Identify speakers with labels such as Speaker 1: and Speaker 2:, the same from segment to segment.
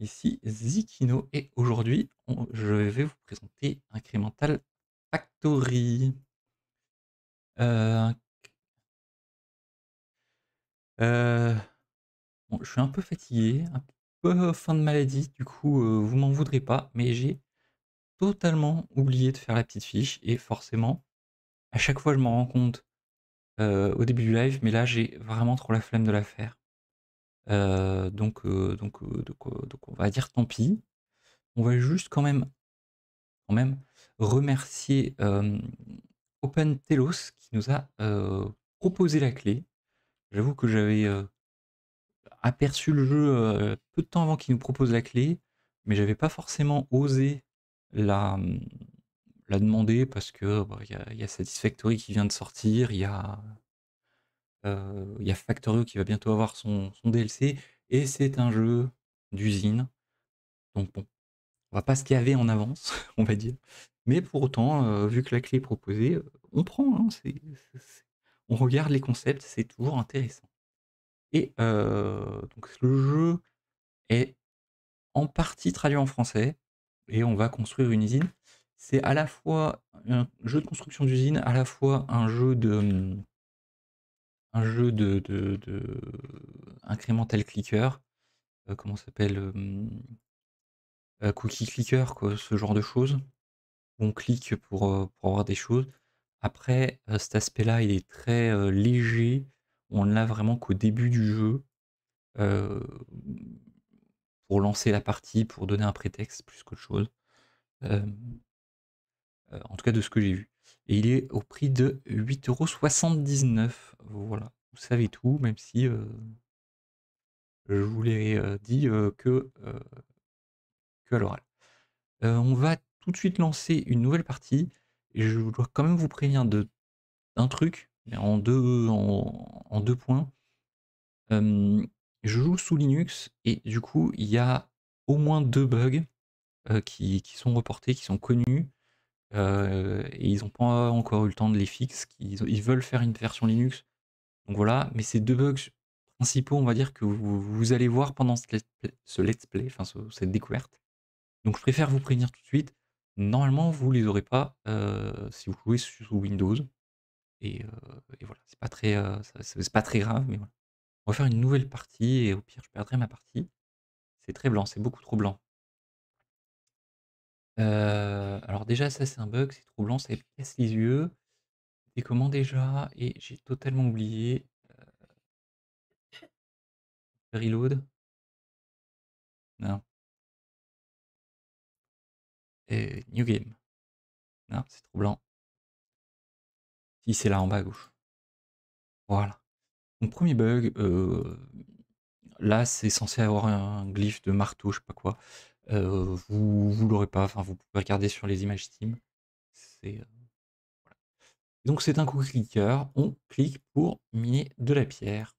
Speaker 1: ici Zikino et aujourd'hui je vais vous présenter Incremental
Speaker 2: Factory. Euh, euh, je suis un peu fatigué, un peu fin de
Speaker 1: maladie, du coup euh, vous m'en voudrez pas, mais j'ai totalement oublié de faire la petite fiche et forcément à chaque fois je m'en rends compte au début du live, mais là j'ai vraiment trop la flemme de la faire. Euh, donc, euh, donc, euh, donc, donc, on va dire tant pis. On va juste quand même, quand même remercier Open Telos qui nous a proposé la clé. J'avoue que j'avais aperçu le jeu peu de temps avant qu'il nous propose la clé, mais j'avais pas forcément osé la, la demander parce que bah, il y, y, a Satisfactory qui vient de sortir, il y a euh, il y a Factorio qui va bientôt avoir son DLC et c'est un jeu d'usine. Donc bon, on va pas se avait en avance, on va dire. Mais pour autant, euh, vu que la clé est proposée, euh, on prend, hein, on regarde les concepts, c'est toujours intéressant. Et donc le jeu est en partie traduit en français et on va construire une usine. C'est à la fois un jeu de construction d'usine, à la fois un jeu de, hum, un jeu de, de, de incremental clicker, euh, comment s'appelle euh, euh, Cookie clicker, quoi, ce genre de choses. On clique pour, pour avoir des choses. Après, cet aspect-là, il est très léger. On l'a vraiment qu'au début du jeu. pour lancer la partie, pour donner un prétexte plus qu'autre chose. en tout cas, de ce que j'ai vu. Et il est au prix de 8,79€. Voilà, vous savez tout, même si euh, je vous l'ai euh, dit euh, que, à l'oral. on va tout de suite lancer une nouvelle partie. Et je dois quand même vous prévenir d'un truc, en deux, deux points. je joue sous Linux et du coup, il y a au moins deux bugs qui, qui, sont reportés, qui sont connus. Euh, et ils n'ont pas encore eu le temps de les fixer. Ils, veulent faire une version Linux. Donc voilà, mais ces deux bugs principaux, on va dire, que vous, allez voir pendant ce let's play, enfin cette découverte. Donc je préfère vous prévenir tout de suite. Normalement, vous les aurez pas euh, si vous jouez sous Windows. Et, euh, et voilà, c'est pas très, c'est pas très grave, mais voilà. On va faire une nouvelle partie et au pire, je perdrai ma partie. C'est très blanc, c'est beaucoup trop blanc. Euh, alors déjà ça c'est un bug, c'est troublant, ça me les yeux. Et comment déjà? Et j'ai totalement oublié, euh,
Speaker 2: Reload? Non. Et new game. Non, c'est troublant. Si, c'est là en bas à gauche. Voilà.
Speaker 1: Mon premier bug, euh, là c'est censé avoir un glyphe de marteau, je sais pas quoi. Euh, vous vous l'aurez pas, enfin vous pouvez regarder sur les images Steam. C'est euh, donc c'est un coup cliqueur. On clique pour miner de la pierre.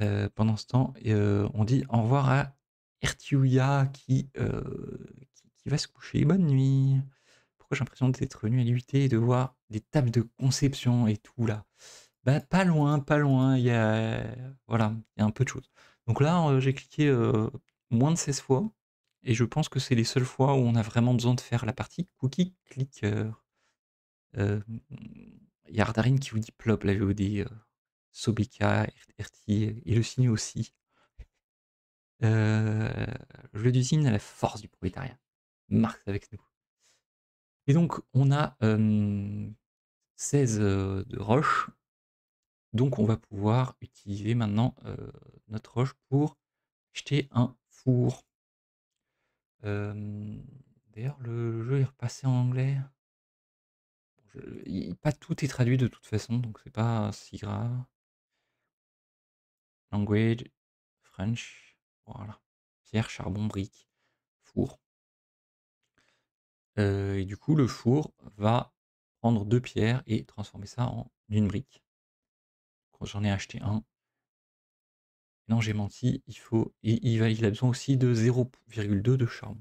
Speaker 1: Euh, pendant ce temps, on dit au revoir à Ertiuya qui, qui, va se coucher. Bonne nuit. Pourquoi j'ai l'impression d'être venu à l'UT et de voir des tables de conception et tout là. Bah, pas loin, pas loin. Il y a voilà, il y a un peu de choses. Donc là, j'ai cliqué moins de 16 fois. Et je pense que c'est les seules fois où on a vraiment besoin de faire la partie cookie clicker. Euh, Il qui vous dit plop la VOD, euh, Sobeka, RT et le signe aussi. Euh, le jeu à la force du prolétariat. Marx avec nous. Et donc on a 16 euh, de roche Donc on va pouvoir utiliser maintenant notre roche pour jeter un D'ailleurs, le jeu est repassé en anglais. pas tout est traduit de toute façon, donc c'est pas si grave.
Speaker 2: Language, French, voilà. Pierre, charbon, brique, four. Euh, et du coup, le
Speaker 1: four va prendre deux pierres et transformer ça en une brique. Quand J'en ai acheté un, non, j'ai menti, il faut. Il, a besoin aussi de 0,2 de charbon.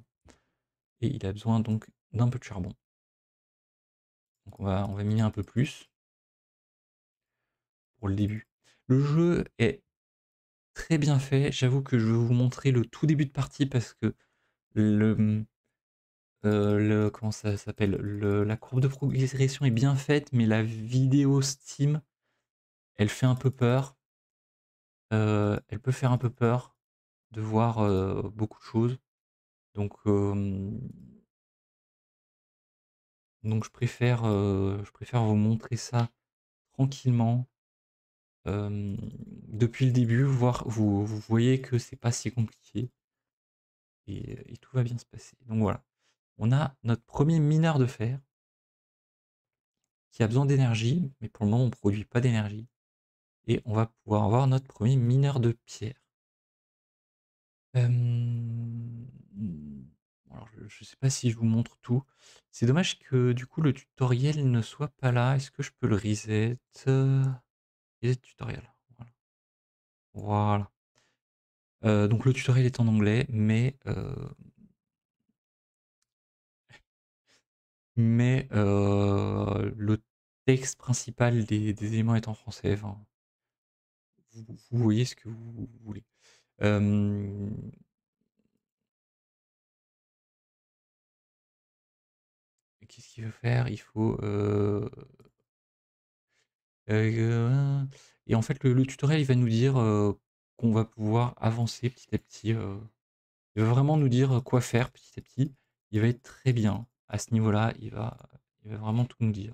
Speaker 1: Et il a besoin donc d'un peu de charbon. Donc on va, on va miner un peu plus. Pour le début. Le jeu est très bien fait. J'avoue que je vais vous montrer le tout début de partie parce que le. Euh, le comment ça s'appelle La courbe de progression est bien faite, mais la vidéo Steam, elle fait
Speaker 2: un peu peur elle peut faire un peu peur de voir, beaucoup de choses. Donc donc je préfère, je préfère vous montrer ça tranquillement.
Speaker 1: depuis le début, voir vous vous voyez que c'est pas si compliqué et tout va bien se passer. Donc voilà, on a notre premier mineur de fer qui a besoin d'énergie, mais pour le moment on produit pas d'énergie et on va pouvoir avoir notre premier mineur de pierre. Alors, je ne sais pas si je vous montre tout. C'est dommage que du coup le tutoriel ne soit pas là. Est-ce que je peux le reset Reset
Speaker 2: tutoriel. Voilà. Euh, donc le tutoriel est en anglais, mais euh, mais
Speaker 1: euh, le texte principal des, des, éléments est en français
Speaker 2: vous, voyez ce que vous, voulez. Qu'est-ce qu'il veut faire Il faut... Euh,
Speaker 1: et en fait, le, tutoriel, il va nous dire qu'on va pouvoir avancer petit à petit. Il va vraiment nous dire quoi faire petit à petit. Il va être très bien à ce niveau-là. Il va,
Speaker 2: il va vraiment tout nous dire.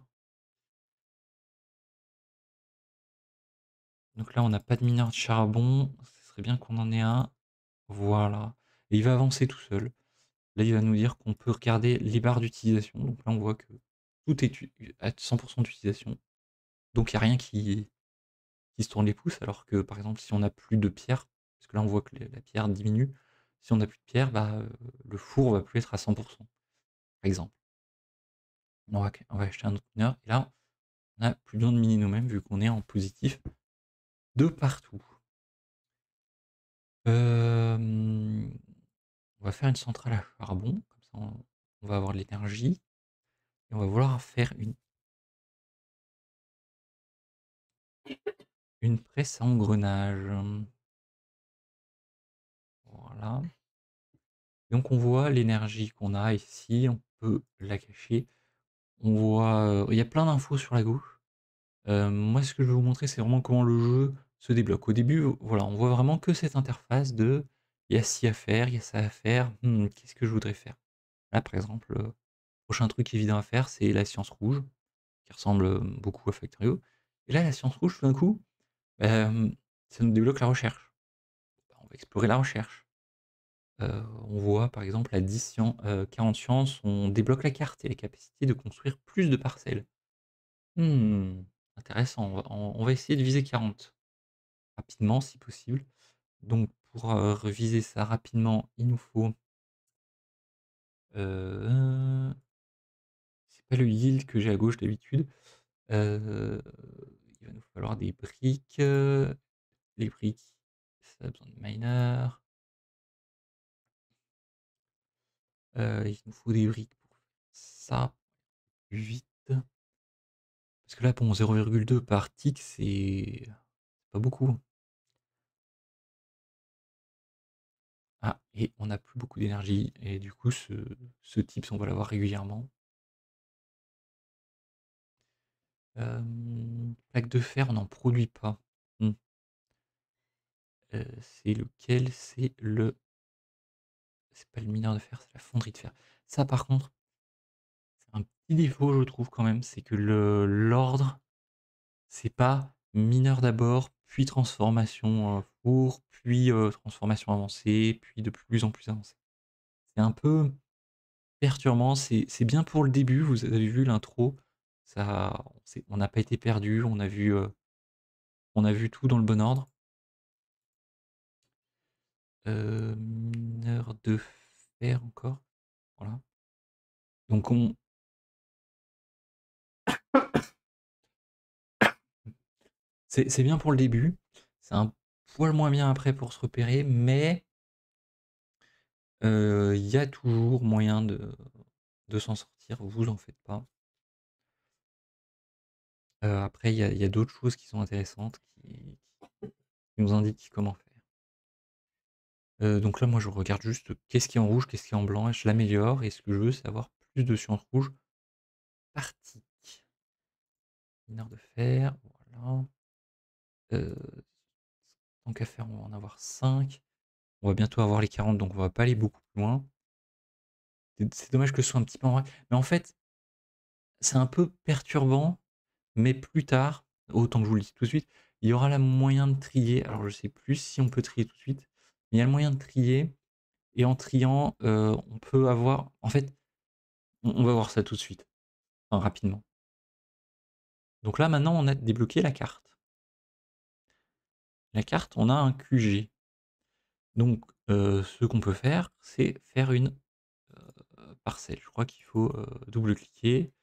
Speaker 2: Donc là, on n'a pas de mineur de charbon. Ce serait bien qu'on en ait un. Voilà.
Speaker 1: Et il va avancer tout seul. Là, il va nous dire qu'on peut regarder les barres d'utilisation. Donc là, on voit que tout est à 100% d'utilisation. Donc il n'y a rien qui, qui se tourne les pouces. Alors que, par exemple, si on n'a plus de pierre, parce que là, on voit que la pierre diminue. Si on n'a plus de pierre, bah, euh, le four va plus être à 100%, par exemple. On va, on va acheter un autre mineur. Et là, on a plus besoin de miner nous-mêmes, vu qu'on est en positif de partout. on
Speaker 2: va faire une centrale à charbon, comme ça on, va avoir de l'énergie. Et on va vouloir faire une, une presse à engrenage. Voilà.
Speaker 1: Donc on voit l'énergie qu'on a ici, on peut la cacher. On voit, euh, il y a plein d'infos sur la gauche. Euh, moi, ce que je vais vous montrer, c'est vraiment comment le jeu se débloque. Au début, voilà, on voit vraiment que cette interface de il y a ci à faire, il y a ça à faire, hmm, qu'est-ce que je voudrais faire Là, par exemple, le euh, prochain truc évident à faire, c'est la science rouge, qui ressemble euh, beaucoup à Factorio. Et là, la science rouge, tout d'un coup, ça nous débloque la recherche. Bah, on va explorer la recherche. on voit par exemple à 10 40 sciences, on débloque la carte et la capacité de construire plus de parcelles. Hmm. Intéressant, on va essayer de viser 40. Rapidement si possible. Donc pour, viser euh, reviser ça rapidement, il nous faut euh, c'est pas le yield que j'ai à gauche d'habitude. Euh, il va nous falloir des briques,
Speaker 2: les briques, ça a besoin de miner. il nous faut des briques pour ça, vite que là, pour 0,2 par tick, c'est pas beaucoup. Hein. Ah, et on n'a plus beaucoup d'énergie. Et du coup, ce, ce on va l'avoir régulièrement. Euh, plaque de fer, on n'en produit pas. Mmh. Euh, c'est lequel C'est le. C'est pas le mineur de fer, c'est la fonderie de fer. Ça, par contre,
Speaker 1: défaut, je trouve quand même, c'est que le l'ordre, c'est pas mineur d'abord, puis transformation pour four, puis transformation avancée, puis de plus en plus avancée. C'est un peu perturbant, c'est bien pour le début, vous avez vu l'intro, ça, on n'a pas été perdu, on a vu, on a
Speaker 2: vu tout dans le bon ordre. mineur de fer encore, voilà. Donc on, C'est bien pour le début. C'est un
Speaker 1: poil moins bien après pour se repérer, mais il y a toujours moyen de, de s'en sortir, vous en faites pas. après, il y a, d'autres choses qui sont intéressantes qui, nous indiquent comment faire. donc là, moi, je regarde juste qu'est-ce qui est en rouge, qu'est-ce qui est en blanc, et je l'améliore. Et ce que je veux, c'est avoir plus de science rouge.
Speaker 2: Partie. heure de
Speaker 1: fer, voilà. Euh, tant qu'à faire, on va en avoir 5. On va bientôt avoir les 40, donc on va pas aller beaucoup plus loin. C'est dommage que ce soit un petit peu en vrai. Mais en fait, c'est un peu perturbant, mais plus tard, autant que je vous le dis tout de suite, il y aura le moyen de trier. Alors, je sais plus si on peut trier tout de suite, mais il y a le moyen de trier. Et en triant, euh, on peut avoir. En fait, on, va voir ça tout de suite, enfin, rapidement. Donc là, maintenant, on a débloqué la carte la carte, on a un QG. Donc, euh, ce qu'on peut faire, c'est faire une euh, parcelle. Je crois qu'il faut euh, double-cliquer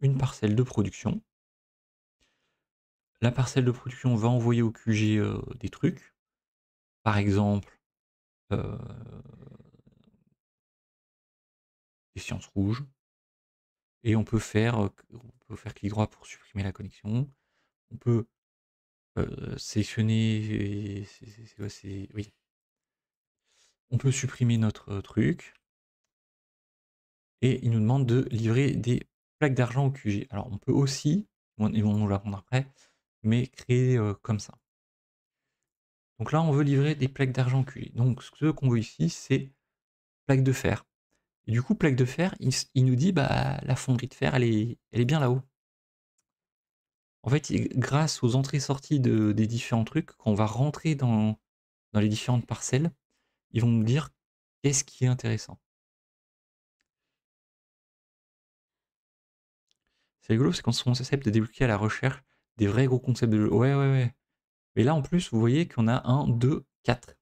Speaker 1: une parcelle de production. La parcelle de production va envoyer
Speaker 2: au QG des trucs. Par exemple, des sciences rouges. Et on peut faire, on peut faire clic droit pour supprimer la connexion. On peut euh,
Speaker 1: sélectionner. Oui. On peut supprimer notre euh, truc. Et il nous demande de livrer des plaques d'argent au QG. Alors on peut aussi, ils vont nous l'apprendre après, mais créer euh, comme ça. Donc là, on veut livrer des plaques d'argent QG. Donc ce qu'on voit ici, c'est plaques de fer. Et du coup, plaque de fer, il, il, nous dit, bah, la fonderie de fer, elle est, elle est bien là-haut en fait, grâce aux entrées-sorties des
Speaker 2: différents trucs, quand on va rentrer dans, les différentes parcelles, ils vont nous dire qu'est-ce qui est intéressant.
Speaker 1: C'est rigolo, c'est quand on de débloquer à la recherche des vrais gros concepts de jeu. Ouais, ouais, ouais. Mais là, en plus, vous voyez qu'on a 1, 2, 4.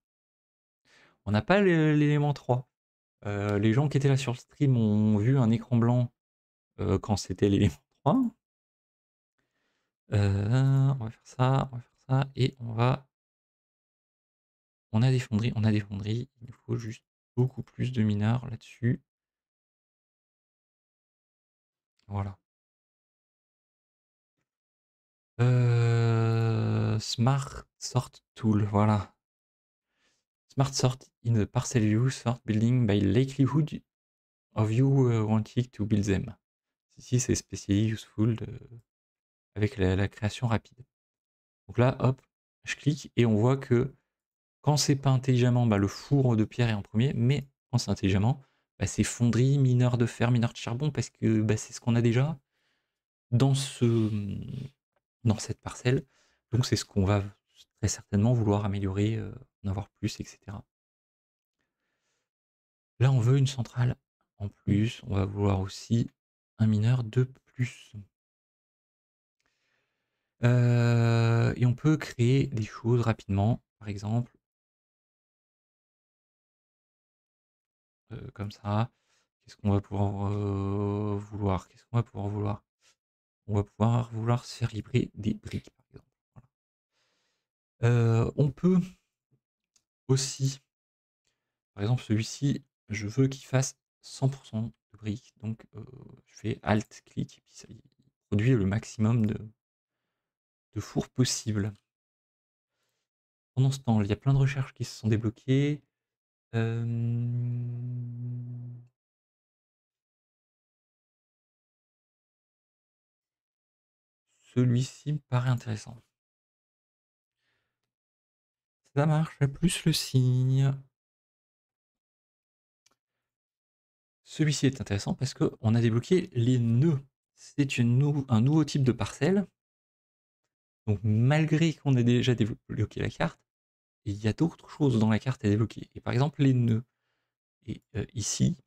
Speaker 1: On n'a pas l'élément 3. Euh, les gens qui étaient là sur le stream ont vu un écran blanc euh, quand c'était l'élément 3. Euh, on va faire ça, on va faire ça,
Speaker 2: et on va... On a des fonderies, on a des fonderies. Il nous faut juste beaucoup plus de mineurs là-dessus. Voilà. Euh,
Speaker 1: smart sort tool, voilà. Smart sort in the parcel view sort building by likelihood of you uh, wanting to build them. Ici, c'est spécial useful avec la, création rapide. Donc là, hop, je clique et on voit que quand c'est pas intelligemment, bah, le four de pierre est en premier, mais quand c'est intelligemment, bah, c'est fonderie, mineur de fer, mineur de charbon, parce que bah, c'est ce qu'on a déjà dans, ce, dans cette parcelle. Donc c'est ce qu'on va très certainement vouloir améliorer, euh, en avoir plus, etc. Là, on veut une centrale en plus. On va vouloir aussi un mineur de
Speaker 2: plus. Euh, et on peut créer des choses rapidement, par exemple.
Speaker 1: Euh, comme ça. Qu'est-ce qu'on va pouvoir euh, vouloir Qu'est-ce qu'on va pouvoir vouloir On va pouvoir vouloir se faire livrer des briques, par exemple. on peut aussi, par exemple, celui-ci, je veux qu'il fasse 100% de briques. Donc, je fais Alt-clic, et puis ça produit le maximum de, de four possible.
Speaker 2: Pendant ce temps, il y a plein de recherches qui se sont débloquées. Celui-ci me paraît intéressant. Ça marche, plus le signe.
Speaker 1: Celui-ci est intéressant parce qu'on a débloqué les nœuds. C'est un nouveau type de parcelle donc malgré qu'on ait déjà débloqué la carte, il y a d'autres choses dans la carte à débloquer. Et par exemple les nœuds. Et euh, ici,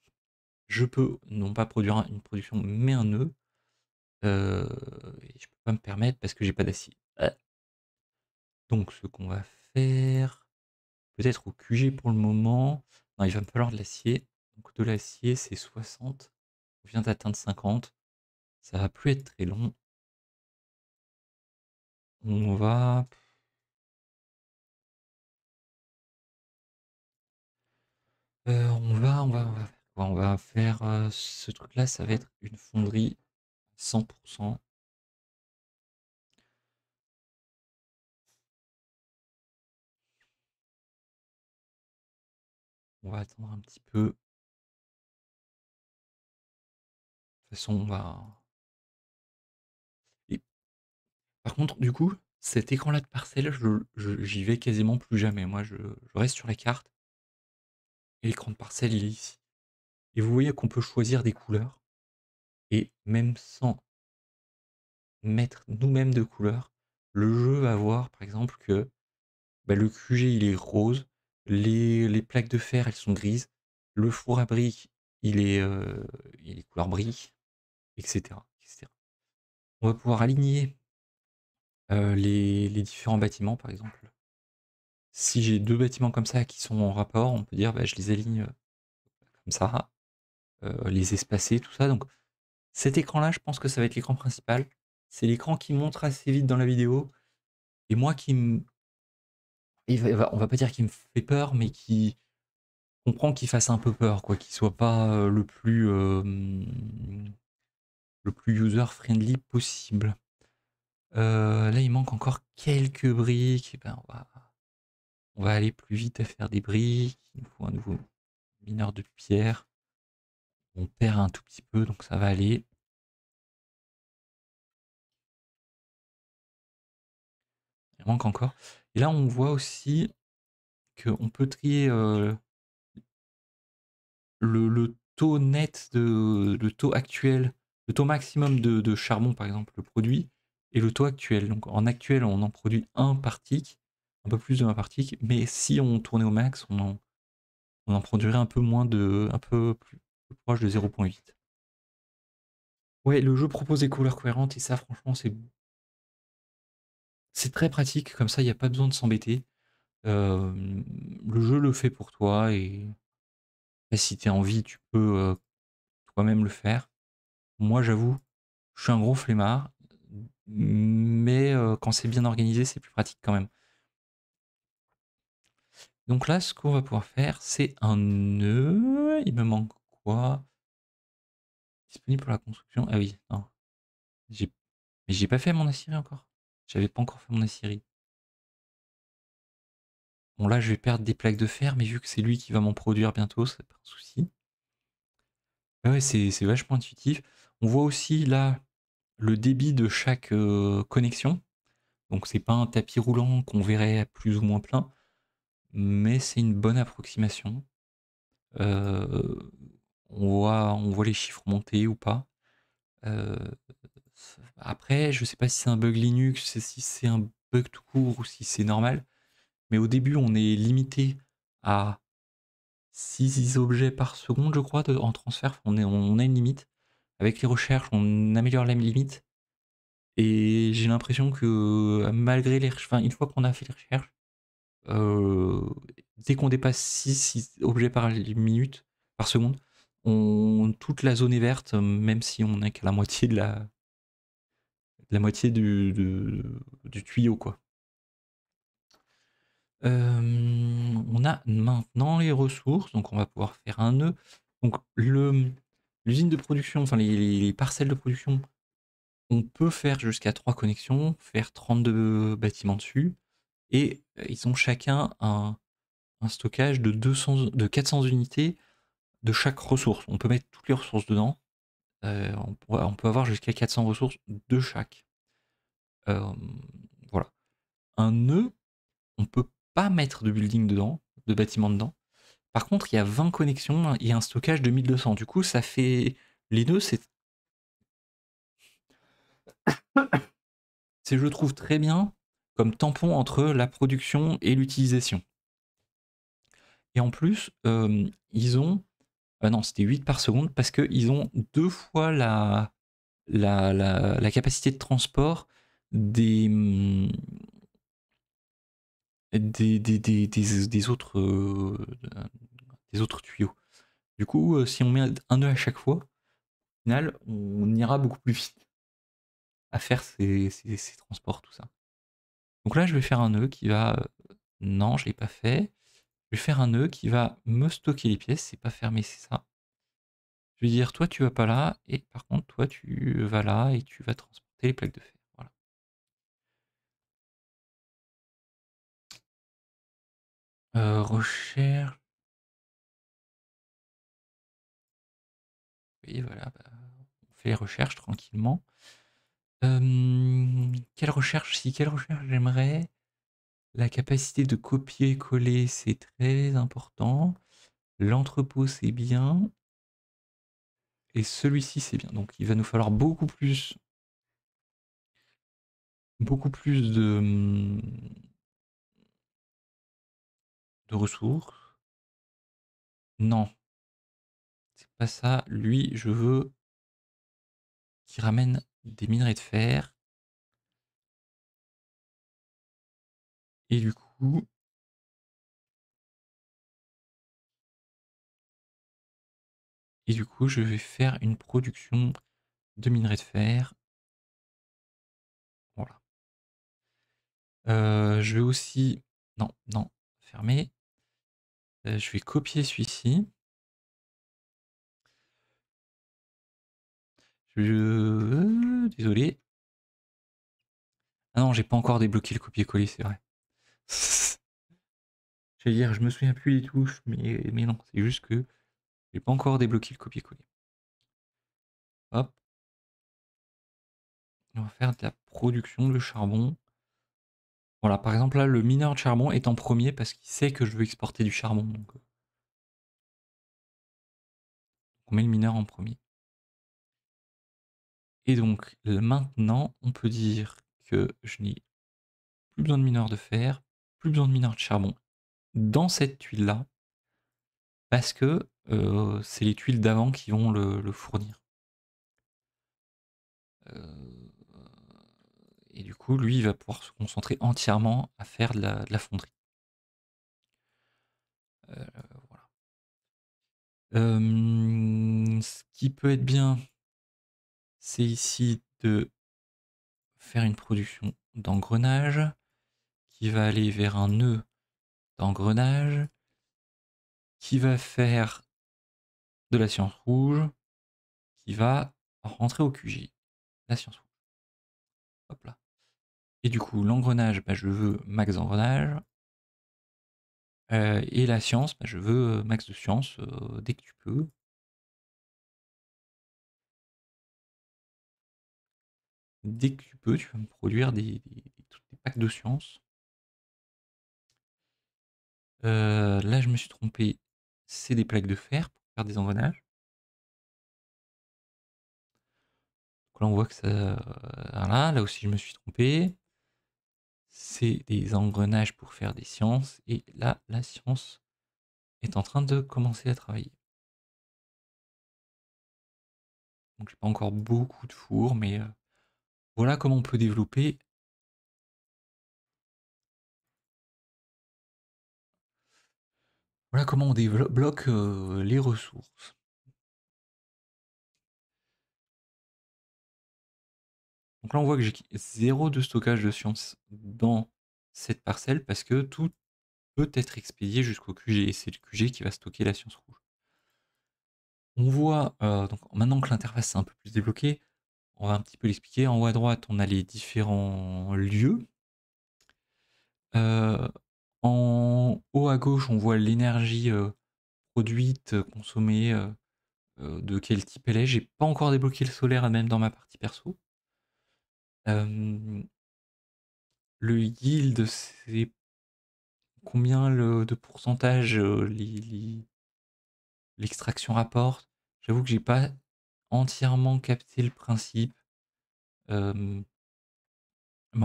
Speaker 1: je peux non pas produire une production mais un nœud. Euh, et je peux pas me permettre parce que j'ai pas d'acier. Ah. Donc ce qu'on va faire, peut-être au QG pour le moment, il va me falloir de l'acier. Donc de l'acier c'est 60, on vient d'atteindre 50,
Speaker 2: ça va plus être très long. On va euh, on va on va on va faire euh, ce truc-là, ça va être une fonderie 100 On va attendre un petit peu. De toute façon, on va Par contre, du coup, cet écran-là de parcelle,
Speaker 1: je j'y vais quasiment plus jamais. Moi, je reste sur la carte l'écran de parcelle, il est ici. Et vous voyez qu'on peut choisir des couleurs et même sans mettre nous-mêmes de couleurs, le jeu va voir, par exemple, que bah, le QG, il est rose, les, plaques de fer, elles sont grises, le four à briques, il est, euh, il est couleur brique, etc., etc. On va pouvoir aligner les, différents bâtiments, par exemple. Si j'ai deux bâtiments comme ça qui sont en rapport, on peut dire bah, je les aligne comme ça, les espacer, tout ça. Donc cet écran-là, je pense que ça va être l'écran principal. C'est l'écran qui montre assez vite dans la vidéo. Et moi qui me. on va pas dire qu'il me fait peur, mais qui comprend qu'il fasse un peu peur, quoi, qu'il soit pas le plus le plus user friendly possible. Euh, là, il manque encore quelques briques. Eh ben, on, va, on va aller plus vite à faire des briques. Il nous faut un nouveau
Speaker 2: mineur de pierre. On perd un tout petit peu, donc ça va aller. Il manque encore. Et là, on voit aussi qu'on peut trier euh,
Speaker 1: le, taux net, de, le taux actuel, le taux maximum de charbon, par exemple, le produit et le taux actuel. Donc en actuel, on en produit un par tick, un peu plus de un par tick, mais si on tournait au max, on en, on en produirait un peu moins de, un peu plus, proche de 0.8. Ouais, le jeu propose des couleurs cohérentes et ça, franchement, c'est c'est très pratique. Comme ça, il n'y a pas besoin de s'embêter. le jeu le fait pour toi et, si tu as envie, tu peux toi-même le faire. Moi, j'avoue, je suis un gros flemmard mais euh, quand c'est bien organisé, c'est plus pratique quand même. Donc là, ce qu'on va pouvoir faire, c'est un nœud.
Speaker 2: Il me manque quoi Disponible pour la construction. Ah oui, non. J'ai... Mais j'ai pas fait mon acier encore. J'avais pas encore fait mon acier.
Speaker 1: Bon là, je vais perdre des plaques de fer, mais vu que c'est lui qui va m'en produire bientôt, c'est pas un souci. Ah ouais, c'est vachement intuitif. On voit aussi là le débit de chaque euh, connexion. Donc c'est pas un tapis roulant qu'on verrait à plus ou moins plein, mais c'est une bonne approximation. Euh, on, voit, on voit les chiffres monter ou pas. Euh, après, je sais pas si c'est un bug Linux, si c'est un bug tout court ou si c'est normal, mais au début on est limité à 6 objets par seconde, je crois, en transfert, on a une limite avec les recherches, on améliore la limite. Et j'ai l'impression que euh, malgré les recherches, une fois qu'on a fait les recherches, euh, dès qu'on dépasse 6, objets par minute, par seconde, on, toute la zone est verte, même si on n'est qu'à la moitié de la, la moitié du, tuyau, quoi. Euh, on a maintenant les ressources, donc on va pouvoir faire un nœud. Donc le, l'usine de production, enfin les, parcelles de production, on peut faire jusqu'à 3 connexions, faire 32 bâtiments dessus, et euh, ils ont chacun un, stockage de, 200, de 400 unités de chaque ressource. On peut mettre toutes les ressources dedans, euh, on, peut, avoir jusqu'à 400 ressources de chaque. voilà. Un nœud, on peut pas mettre de building dedans, de bâtiment dedans, par contre, il y a 20 connexions hein, et un stockage de 1200. Du coup, ça fait. Les deux, c'est. C'est, je trouve, très bien comme tampon entre la production et l'utilisation. Et en plus, ils ont. Ah non, c'était 8 par seconde parce qu'ils ont deux fois la, la, la, la, capacité de transport des, mmh, des, des, des, autres autres tuyaux. Du coup, euh, si on met un nœud à chaque fois, au final, on ira beaucoup plus vite à faire ces, transports, tout ça. Donc là, je vais faire un nœud qui va... Euh, non, je l'ai pas fait. Je vais faire un nœud qui va me stocker les pièces. C'est pas fermé, c'est ça. Je vais dire, toi, tu vas pas là, et par contre, toi, tu vas là,
Speaker 2: et tu vas transporter les plaques de fer. Voilà. Euh, recherche... voilà, bah, on fait les recherches tranquillement.
Speaker 1: Hum, quelle recherche Si, quelle recherche j'aimerais La capacité de copier-coller, c'est très important. L'entrepôt, c'est bien. Et celui-ci, c'est bien. Donc, il va nous falloir beaucoup plus,
Speaker 2: beaucoup plus de hum, ressources. Non, ça. Lui, je veux qu'il ramène des minerais de fer. Et du coup, Et du coup, je vais faire une production de minerais de fer. Voilà. Euh, je vais aussi... Non, non, fermer. Euh, je vais copier celui-ci. Euh, désolé. Ah non, j'ai pas encore débloqué le copier-coller, c'est vrai.
Speaker 1: J'allais dire, je me souviens plus des touches, mais, mais non, c'est juste que
Speaker 2: j'ai pas encore débloqué le copier-coller. Hop. On va faire de la production de charbon. Voilà, par exemple, là, le mineur de charbon est en premier parce qu'il sait que je veux exporter du charbon. Donc... Euh. On met le mineur en premier. Et donc maintenant, on peut dire que je n'ai plus besoin de mineurs de fer,
Speaker 1: plus besoin de mineurs de charbon dans cette tuile-là, parce que c'est les tuiles d'avant qui vont le, fournir. et du coup, lui, il va pouvoir se concentrer entièrement à faire de
Speaker 2: la, fonderie. voilà. ce qui peut être bien, c'est ici
Speaker 1: de faire une production d'engrenage qui va aller
Speaker 2: vers un nœud d'engrenage qui va faire de la science rouge qui va rentrer au QG. La science rouge. Et du coup, l'engrenage, bah, je veux max
Speaker 1: d'engrenage.
Speaker 2: Euh, et la science, bah, je veux euh, max de science euh, dès que tu peux. dès que tu peux, tu vas me produire des, plaques packs de science. Euh, là, je me suis trompé. C'est des plaques de fer pour faire des engrenages. là, on voit que
Speaker 1: ça. Voilà, là aussi, je me suis trompé. C'est des engrenages pour faire des sciences. Et là, la science est en train de commencer à travailler.
Speaker 2: Donc, j'ai pas encore beaucoup de fours, mais. Euh, voilà comment on peut développer Voilà comment on débloque euh, les ressources. Donc là, on voit que j'ai zéro de stockage de science dans cette parcelle
Speaker 1: parce que tout peut être expédié jusqu'au QG et c'est le QG qui va stocker la science rouge. On voit, euh, donc maintenant que l'interface est un peu plus débloquée, on va un petit peu l'expliquer. En haut à droite, on a les différents lieux. Euh, en haut à gauche, on voit l'énergie euh, produite, euh, consommée, de quel type elle est. J'ai pas encore débloqué le solaire, même dans ma partie perso.
Speaker 2: le yield, c'est combien de pourcentage
Speaker 1: l'extraction rapporte. J'avoue que j'ai pas entièrement capté le principe. mais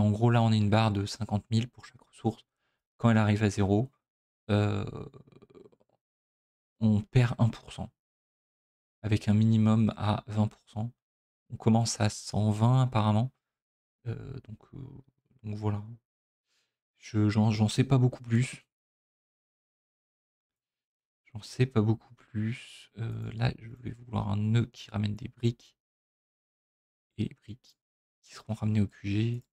Speaker 1: en gros, là, on a une barre de 50 000 pour chaque ressource. Quand elle arrive à zéro, on perd 1%. Avec un minimum à 20%. On commence à 120 apparemment. donc, voilà. J'en
Speaker 2: sais pas beaucoup plus. J'en sais pas beaucoup plus. Euh, là, je vais vouloir un nœud qui ramène des briques. Et briques qui seront ramenées au QG.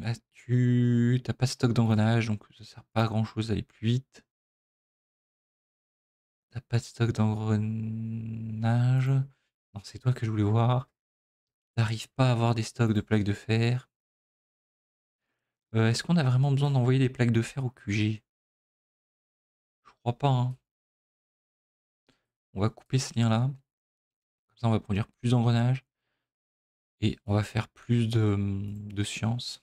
Speaker 2: Là, tu n'as pas stock d'engrenage, donc ça sert pas à grand chose d'aller plus vite.
Speaker 1: T'as pas de stock d'engrenage. Non, c'est toi que je voulais voir. T'arrives pas à avoir des stocks de plaques de fer. Euh, est-ce qu'on a vraiment besoin d'envoyer des plaques de fer au QG Je crois pas. Hein.
Speaker 2: On va couper ce lien-là. Comme ça, on va produire plus d'engrenages. Et on va faire plus de, science.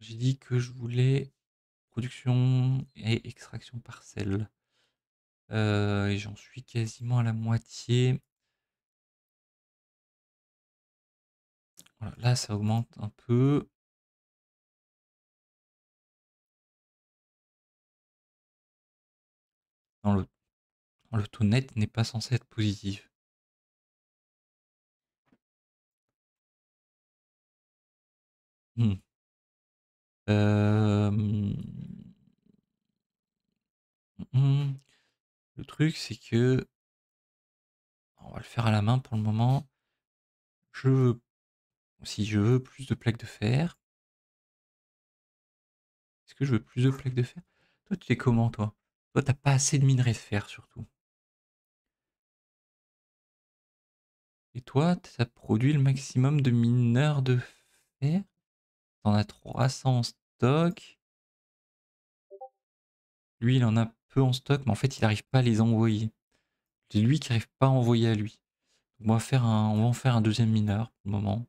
Speaker 2: J'ai dit que je voulais production et extraction
Speaker 1: parcelle. Euh, et j'en suis quasiment à la moitié.
Speaker 2: là, ça augmente un peu. Dans le, net n'est pas censé être positif. Hmm. Euh, hmm, hmm, le truc, c'est que on va le faire à la main pour le moment. Je veux si je veux plus de plaques de fer. Est-ce que je veux plus de plaques de fer Toi, tu es comment, toi Toi, t'as pas assez de minerais de fer, surtout. Et toi, ça produit le maximum de mineurs de fer
Speaker 1: T'en as 300 en stock. Lui, il en a peu en stock, mais en fait, il n'arrive pas à les envoyer. C'est lui qui n'arrive pas à envoyer à lui. Donc, un, on va en faire un deuxième mineur pour le moment.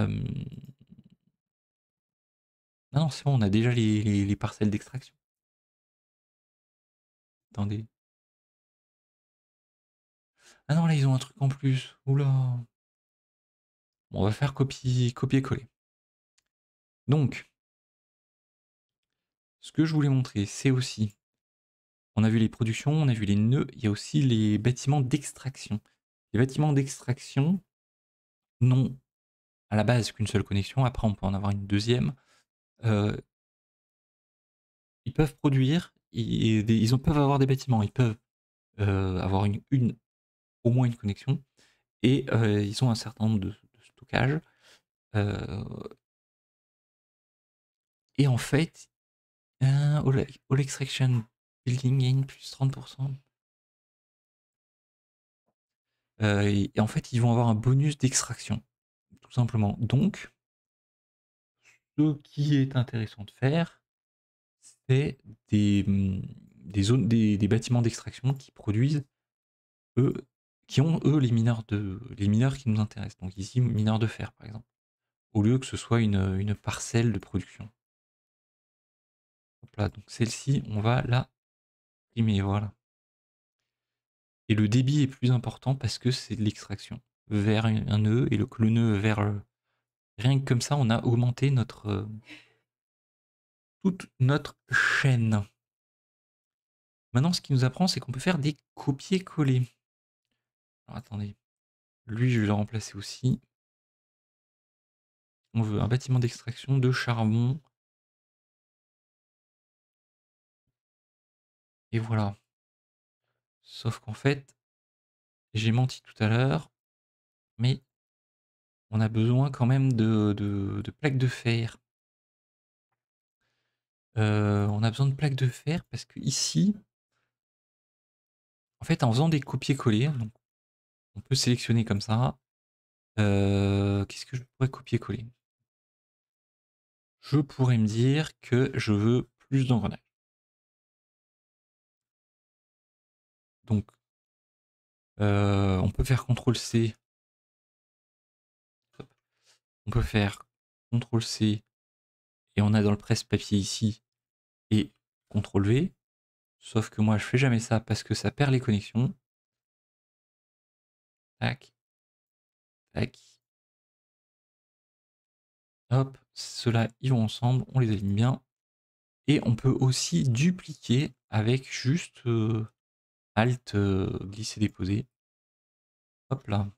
Speaker 1: Ah
Speaker 2: non, c'est bon, on a déjà les, parcelles d'extraction. Attendez. Ah non, là, ils ont un truc en plus. Oula. on va faire copier-coller. Donc, ce que je voulais montrer, c'est aussi,
Speaker 1: on a vu les productions, on a vu les nœuds, il y a aussi les bâtiments d'extraction. Les bâtiments d'extraction non, à la base qu'une seule connexion, après on peut en avoir une deuxième. Euh, ils peuvent produire, ils, ils ont, peuvent avoir des bâtiments, ils peuvent euh, avoir une, une, au moins une connexion, et euh, ils ont un certain nombre de, stockage stockages.
Speaker 2: et en fait, all, all, extraction building gain plus 30%. et en fait, ils vont avoir un bonus d'extraction simplement. Donc,
Speaker 1: ce qui est intéressant de faire, c'est des, mmh, des, zones, des, bâtiments d'extraction qui produisent, eux, qui ont, eux, les mineurs, de, les mineurs qui nous intéressent. Donc ici, mineurs de fer, par exemple, au lieu que ce soit une, parcelle de production. là, donc celle-ci, on va la primer, voilà. Et le débit est plus important parce que c'est de l'extraction vers un nœud et le, le nœud vers... Euh, rien que comme ça, on a augmenté notre... Euh, toute notre chaîne.
Speaker 2: Maintenant, ce qui nous apprend, c'est qu'on peut faire des copier-coller. attendez, lui, je vais le remplacer aussi. On veut un bâtiment d'extraction de charbon. Et voilà. Sauf qu'en fait, j'ai menti tout à l'heure mais on a besoin quand même de, plaques de
Speaker 1: fer. Euh, on a besoin de plaques de fer parce que ici, en fait, en faisant des copier-coller, on peut sélectionner comme ça. Euh, qu'est-ce que je pourrais copier-coller
Speaker 2: Je pourrais me dire que je veux plus d'engrenages. Donc, euh, on peut faire CTRL-C on peut faire CTRL C et on a dans le presse-papier ici et CTRL V. Sauf que moi je fais jamais ça parce que ça perd les connexions. Tac. Tac. Hop, ceux-là ils vont ensemble, on les aligne bien. Et on peut aussi dupliquer
Speaker 1: avec juste euh, Alt euh, glisser déposer. Hop là.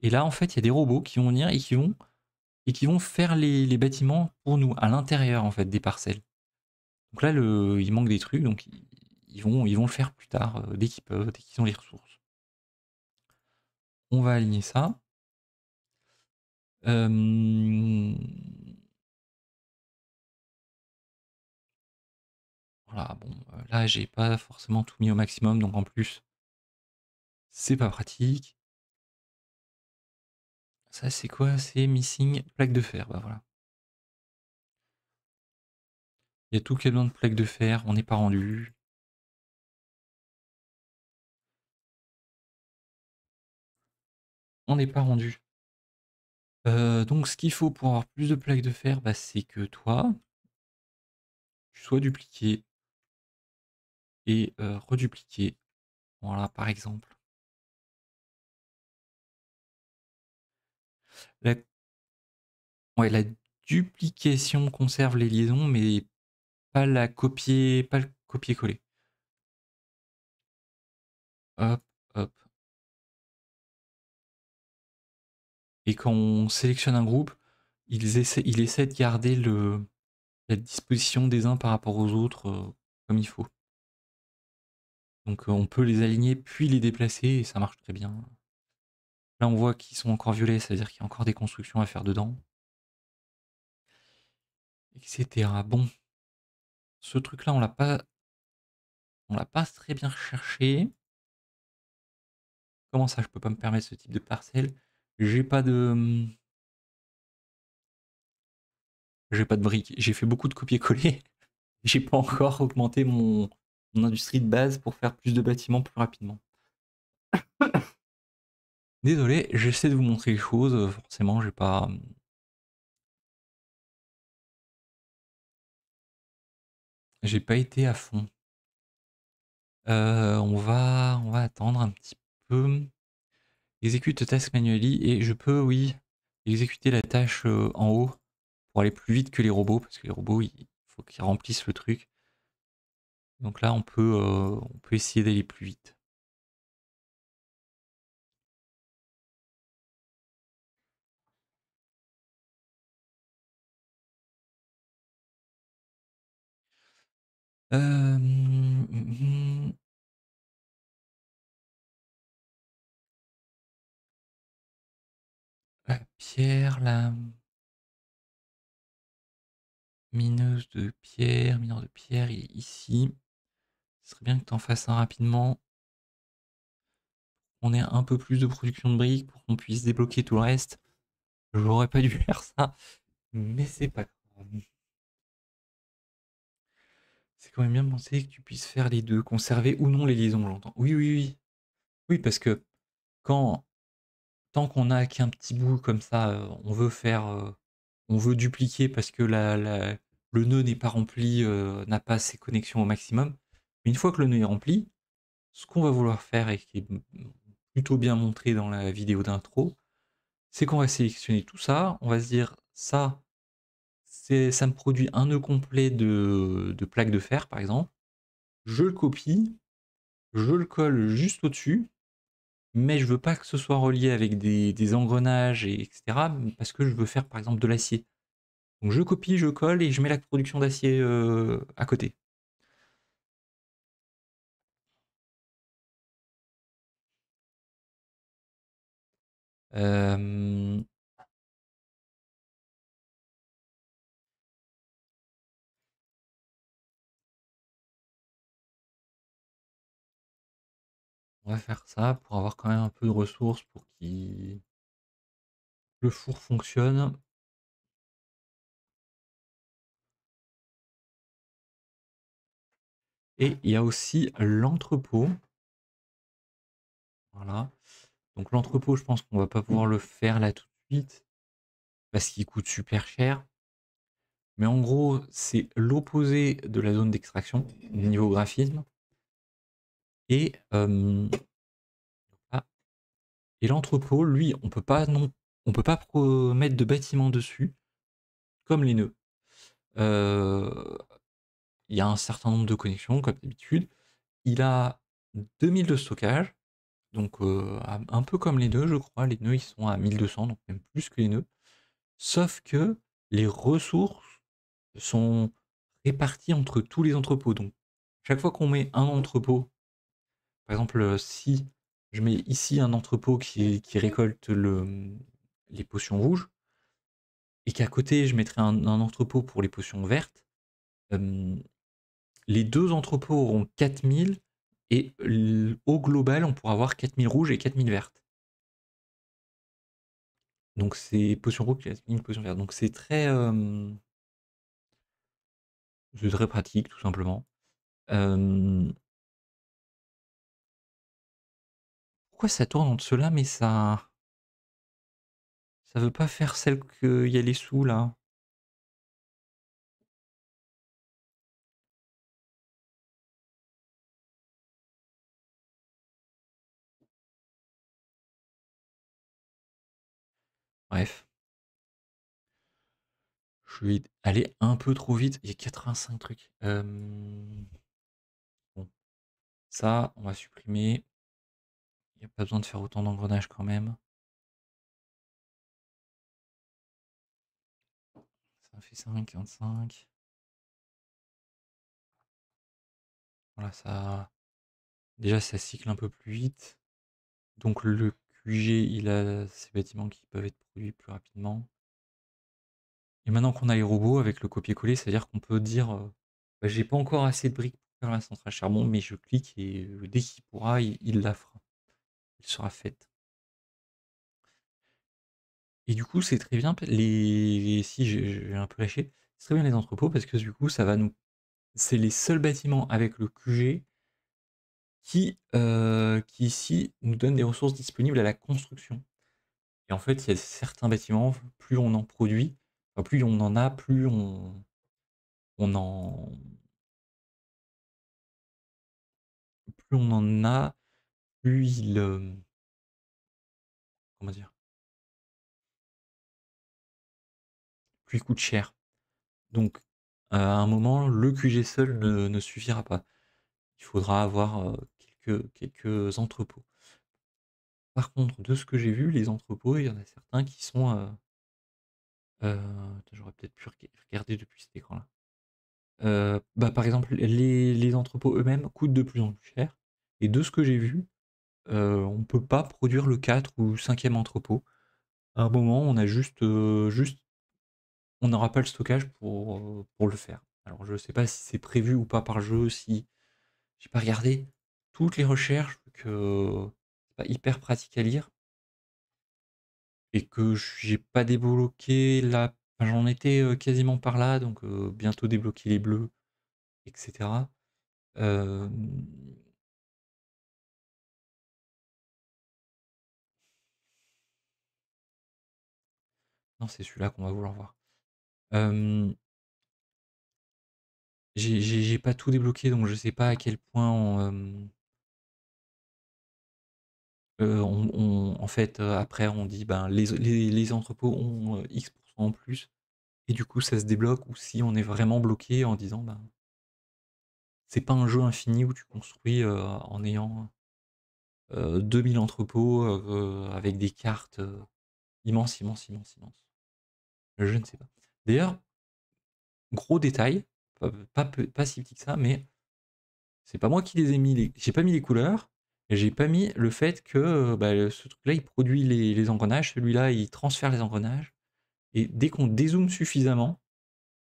Speaker 1: Et là en fait il y a des robots qui vont venir et qui vont qui vont faire les, bâtiments pour nous à l'intérieur en fait des parcelles. Donc là, il manque des trucs, donc ils vont, ils vont le faire plus tard euh, dès qu'ils peuvent, dès qu'ils ont les ressources.
Speaker 2: On va aligner ça. Voilà, bon, euh, là j'ai pas forcément tout mis au maximum, donc en plus, c'est pas pratique. Ça, c'est quoi C'est missing plaque de fer. Bah voilà. Il y a tout qui a de plaque de fer. On n'est pas rendu. On n'est pas rendu. Euh, donc, ce qu'il faut pour avoir plus de plaques de fer, bah, c'est que toi, tu sois dupliqué et euh, redupliqué. Voilà, par exemple. La... duplication conserve les liaisons, mais pas la copier, pas le copier-coller. Hop, hop. Et quand on sélectionne un groupe, il essaie
Speaker 1: de garder la disposition des uns par rapport aux autres euh, comme il faut. Donc euh, on peut les aligner puis les déplacer et ça marche très bien. Là, on voit qu'ils sont encore violets, c'est-à-dire qu'il y a encore des constructions à faire dedans.
Speaker 2: Etc. Bon. Ce truc-là, on l'a pas. On l'a pas très bien cherché. Comment ça, je peux pas me permettre ce type de parcelle J'ai pas de. Hum,
Speaker 1: j'ai pas de briques. J'ai fait beaucoup de copier-coller. J'ai pas encore augmenté mon industrie de base pour faire plus de bâtiments plus rapidement.
Speaker 2: Désolé, j'essaie de vous montrer les choses, euh, forcément j'ai pas... Euh, j'ai pas été à fond. Euh, on, va, on va attendre un petit peu.
Speaker 1: Exécute task manually et je peux, oui, exécuter la tâche en haut pour aller plus vite que les robots, parce que les robots, il faut qu'ils remplissent le truc. Donc là, on
Speaker 2: peut, on peut essayer d'aller plus vite. Euh, mm, mm, mm. La pierre, la mineuse de pierre, mineur de pierre, il est ici.
Speaker 1: Ce serait bien que tu en fasses un rapidement. On ait un peu plus de production de briques pour qu'on puisse débloquer tout le reste. J'aurais pas dû faire ça, mais c'est pas grave. C'est quand même bien pensé que tu puisses faire les deux, conserver ou non les liaisons, j'entends. Oui, oui, oui. Oui, parce que quand, tant qu'on a qu'un petit bout comme ça, euh, on veut faire, euh, on veut dupliquer parce que le nœud n'est pas rempli, euh, n'a pas ses connexions au maximum. une fois que le nœud est rempli, ce qu'on va vouloir faire et qui est plutôt bien montré dans la vidéo d'intro, c'est qu'on va sélectionner tout ça, on va se dire ça, ça me produit un nœud complet de, plaques de fer, par exemple. Je le copie, je le colle juste au-dessus, mais je ne veux pas que ce soit relié avec des, engrenages, etc. Parce que je veux faire, par exemple, de l'acier.
Speaker 2: Donc je copie, je colle et je mets la production d'acier euh, à côté. Euh, faire ça pour avoir quand même un peu de ressources pour qu'il le four fonctionne. Et il y a aussi l'entrepôt. Voilà. Donc l'entrepôt,
Speaker 1: je pense qu'on va pas pouvoir le faire là tout de suite parce qu'il coûte super cher. Mais en gros, c'est l'opposé de la zone d'extraction niveau graphisme. Et et l'entrepôt, lui, on peut pas non, on peut pas mettre de bâtiment dessus, comme les nœuds. Euh, il y a un certain nombre de connexions, comme d'habitude. Il a 2000 de stockage, donc euh, un peu comme les nœuds, je crois. Les nœuds, ils sont à 1200, donc même plus que les nœuds. Sauf que les ressources sont réparties entre tous les entrepôts. Donc, chaque fois qu'on met un entrepôt, par exemple, euh, si je mets ici un entrepôt qui, récolte les potions rouges, et qu'à côté, je mettrai un, entrepôt pour les potions vertes. les deux entrepôts auront 4000, et au global, on pourra avoir 4000 rouges et 4000 vertes. Donc c'est potions rouges, une potion verte Donc c'est très...
Speaker 2: c'est très pratique, tout simplement. pourquoi ça tourne en cela mais ça... Ça veut pas faire celle qu'il y a les sous, là. Bref. Je vais aller un peu trop vite. Il y a 85 trucs. Ça, on va supprimer n'y a pas besoin de faire autant d'engrenages quand même. Ça fait 5, Voilà, ça. Déjà, ça cycle un peu plus vite. Donc, le QG,
Speaker 1: il a ces bâtiments qui peuvent être produits plus rapidement. Et maintenant qu'on a les robots avec le copier-coller, c'est-à-dire qu'on peut dire euh, bah, j'ai pas encore assez de briques pour faire la centrale charbon, mais je clique et euh, dès qu'il pourra, il, la fera sera faite. Et du coup, c'est très bien, les, si j'ai un peu lâché, c'est très bien les entrepôts parce que du coup, ça va nous. C'est les seuls bâtiments avec le QG qui, euh, qui ici nous donne des ressources disponibles à la construction. Et en fait, il y a certains bâtiments, plus on en produit, plus on en a,
Speaker 2: plus on, on en. Plus on en a, plus il. Comment dire Plus coûte cher. Donc, à un moment, le QG seul ne, suffira pas.
Speaker 1: Il faudra avoir quelques, quelques entrepôts. Par contre, de ce que j'ai vu, les entrepôts, il y en a certains qui sont. J'aurais peut-être pu regarder depuis cet écran-là. bah, par exemple, les, les entrepôts eux-mêmes coûtent de plus en plus cher. Et de ce que j'ai vu, on ne peut pas produire le 4 ou 5e entrepôt. À un moment, on a juste, juste on n'aura pas le stockage pour, le faire. Alors je ne sais pas si c'est prévu ou pas par jeu, si j'ai pas regardé toutes les recherches, que c'est pas hyper pratique à lire. Et que j'ai pas débloqué la. J'en étais quasiment
Speaker 2: par là, donc bientôt débloquer les bleus, etc. Non, c'est celui-là qu'on va vouloir voir. J'ai pas tout débloqué, donc je sais pas à quel point on, euh, en fait,
Speaker 1: après, on dit ben, les, entrepôts ont X% en plus, et du coup, ça se débloque, ou si on est vraiment bloqué en disant ben, c'est pas un jeu infini où tu construis en ayant 2000 entrepôts avec des cartes immense immense immense immense je ne sais pas. D'ailleurs, gros détail, pas, si petit que ça, mais c'est pas moi qui les ai mis. J'ai pas mis les couleurs, j'ai pas mis le fait que euh, bah, ce truc-là, il produit les, engrenages, celui-là, il transfère les engrenages. Et dès qu'on dézoome suffisamment,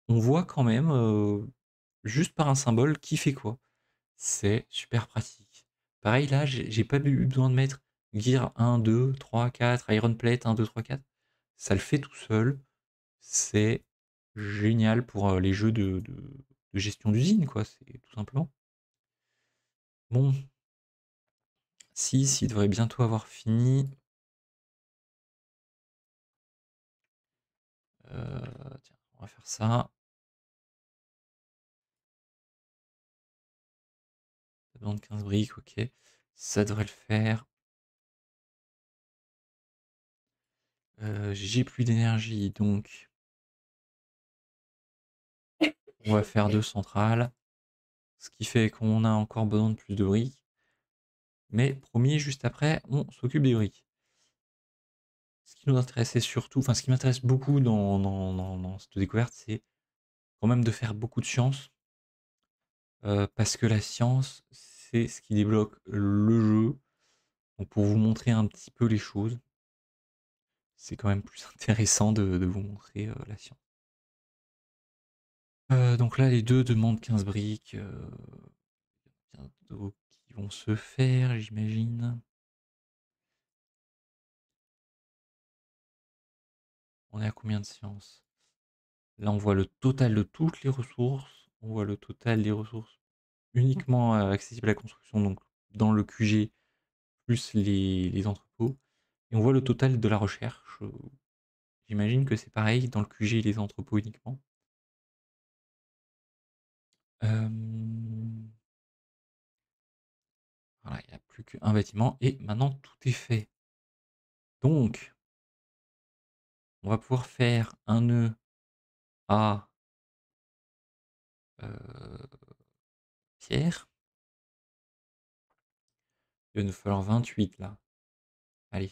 Speaker 1: on voit quand même, euh, juste par un symbole, qui fait quoi. C'est super pratique. Pareil, là, j'ai pas eu besoin de mettre gear 1, 2, 3, 4, iron plate 1, 2, 3, 4. Ça le fait tout seul c'est génial pour les jeux de, gestion d'usine, quoi, c'est tout simplement.
Speaker 2: Bon. Si, si, devrait bientôt avoir fini. Euh, tiens, on va faire ça. Ça demande 15 briques, ok. Ça devrait le faire. Euh, j'ai plus d'énergie, donc on va faire deux centrales, ce qui fait qu'on a encore
Speaker 1: besoin de plus de briques. Mais premier, juste après, on s'occupe des briques. Ce qui nous intéressait surtout, enfin ce qui m'intéresse beaucoup dans, cette découverte, c'est quand même de faire beaucoup de science. Euh, parce que la science, c'est ce qui débloque le jeu. pour vous montrer un petit peu les choses, c'est quand même plus intéressant de, vous montrer euh, la science. Euh, donc là, les deux demandent 15 briques. Euh,
Speaker 2: qui vont se faire, j'imagine. On est à combien de sciences Là, on voit
Speaker 1: le total de toutes les ressources. On voit le total des ressources uniquement accessibles à la construction, donc dans le QG, plus les, les entrepôts. Et on voit
Speaker 2: le total de la recherche. Euh, j'imagine que c'est pareil dans le QG et les entrepôts uniquement il n'y a plus qu'un bâtiment. Et maintenant, tout est fait. Donc, on va pouvoir faire un nœud à pierre. Il va nous falloir 28 là. Allez.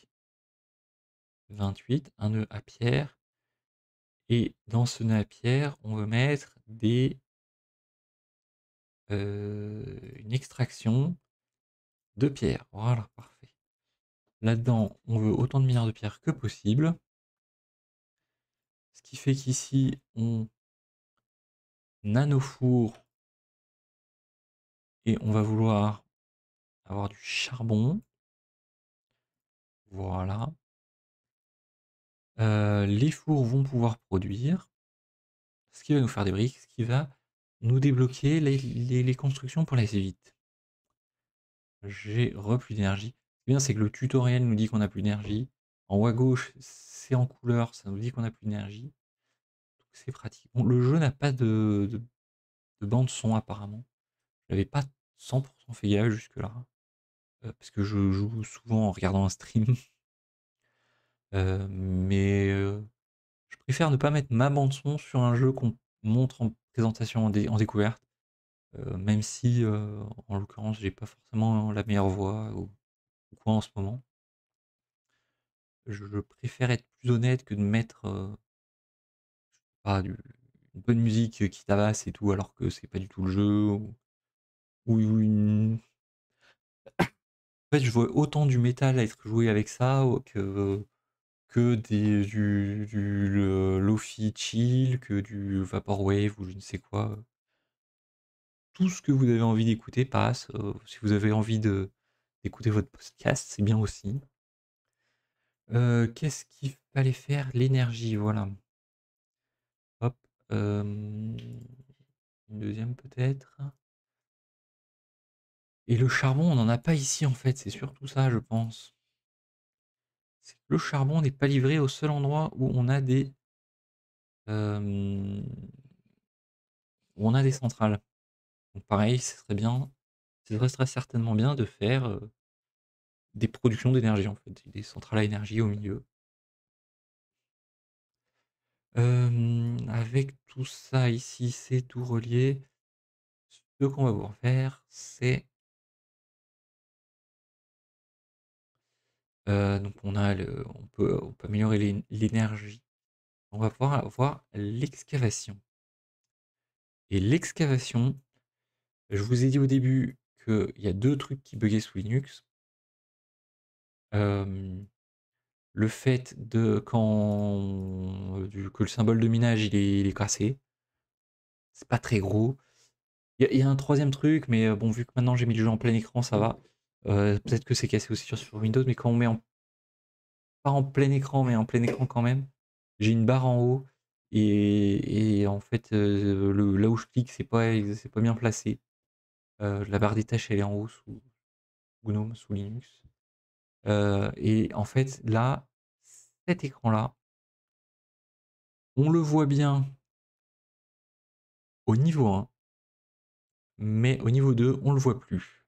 Speaker 2: 28, un nœud à pierre. Et dans ce nœud à pierre,
Speaker 1: on veut mettre des euh, une extraction de pierre. Voilà, parfait. Là-dedans, on veut autant
Speaker 2: de milliards de pierres que possible. Ce qui fait qu'ici, on fours et on va vouloir avoir du charbon. Voilà. Euh, les fours vont pouvoir produire,
Speaker 1: ce qui va nous faire des briques, ce qui va nous débloquer les, constructions pour laisser vite. J'ai re plus d'énergie. bien, c'est que le tutoriel nous dit qu'on a plus d'énergie. En haut à gauche, c'est en couleur, ça nous dit qu'on a plus d'énergie. C'est pratique. le jeu n'a pas de, bande son apparemment. Je n'avais pas 100% fait gaffe jusque-là. Euh, parce que je joue souvent en regardant un stream. Euh, mais euh, je préfère ne pas mettre ma bande son sur un jeu qu'on montre en présentation en, découverte, même si en l'occurrence j'ai pas forcément la meilleure voix ou, quoi en ce moment. Je, préfère être plus honnête que de mettre une bonne musique qui tabasse et tout alors que c'est pas du tout le jeu ou, ou une en fait, je vois autant du métal à être joué avec ça que que du, du Lofi chill, que du Vaporwave ou je ne sais quoi. Euh. Tout ce que vous avez envie d'écouter passe. Euh, si vous avez envie d'écouter votre podcast, c'est bien aussi. Euh, qu'est-ce qu'il fallait faire L'énergie, voilà. Hop. une deuxième peut-être. Et le charbon, on n'en a pas ici en fait, c'est surtout ça, je pense le charbon n'est pas livré au seul endroit où on a des, on a des centrales. pareil, ce serait bien, ce serait certainement bien de faire des productions d'énergie en fait, des centrales à énergie au milieu. avec tout ça ici, c'est tout relié. Ce qu'on va vous faire, c'est
Speaker 2: Euh, donc on a on peut, améliorer l'énergie. On va pouvoir voir l'excavation.
Speaker 1: Et l'excavation,
Speaker 2: je vous ai dit au début
Speaker 1: qu'il y a deux trucs qui buguaient sous Linux. Euh, le fait de quand que le symbole de minage il est, cassé, c'est pas très gros. Il y, a un troisième truc, mais euh, bon, vu que maintenant j'ai mis le jeu en plein écran, ça va. Euh, peut-être que c'est cassé aussi sur, Windows, mais quand on met en. Pas en plein écran, mais en plein écran quand même. J'ai une barre en haut. Et, en fait, euh, le, là où je clique, c'est pas, pas bien placé. Euh, la barre des tâches, elle est
Speaker 2: en haut sous GNOME, sous Linux. et en fait, là, cet écran-là, on le voit bien au niveau 1, mais au niveau 2, on le voit plus.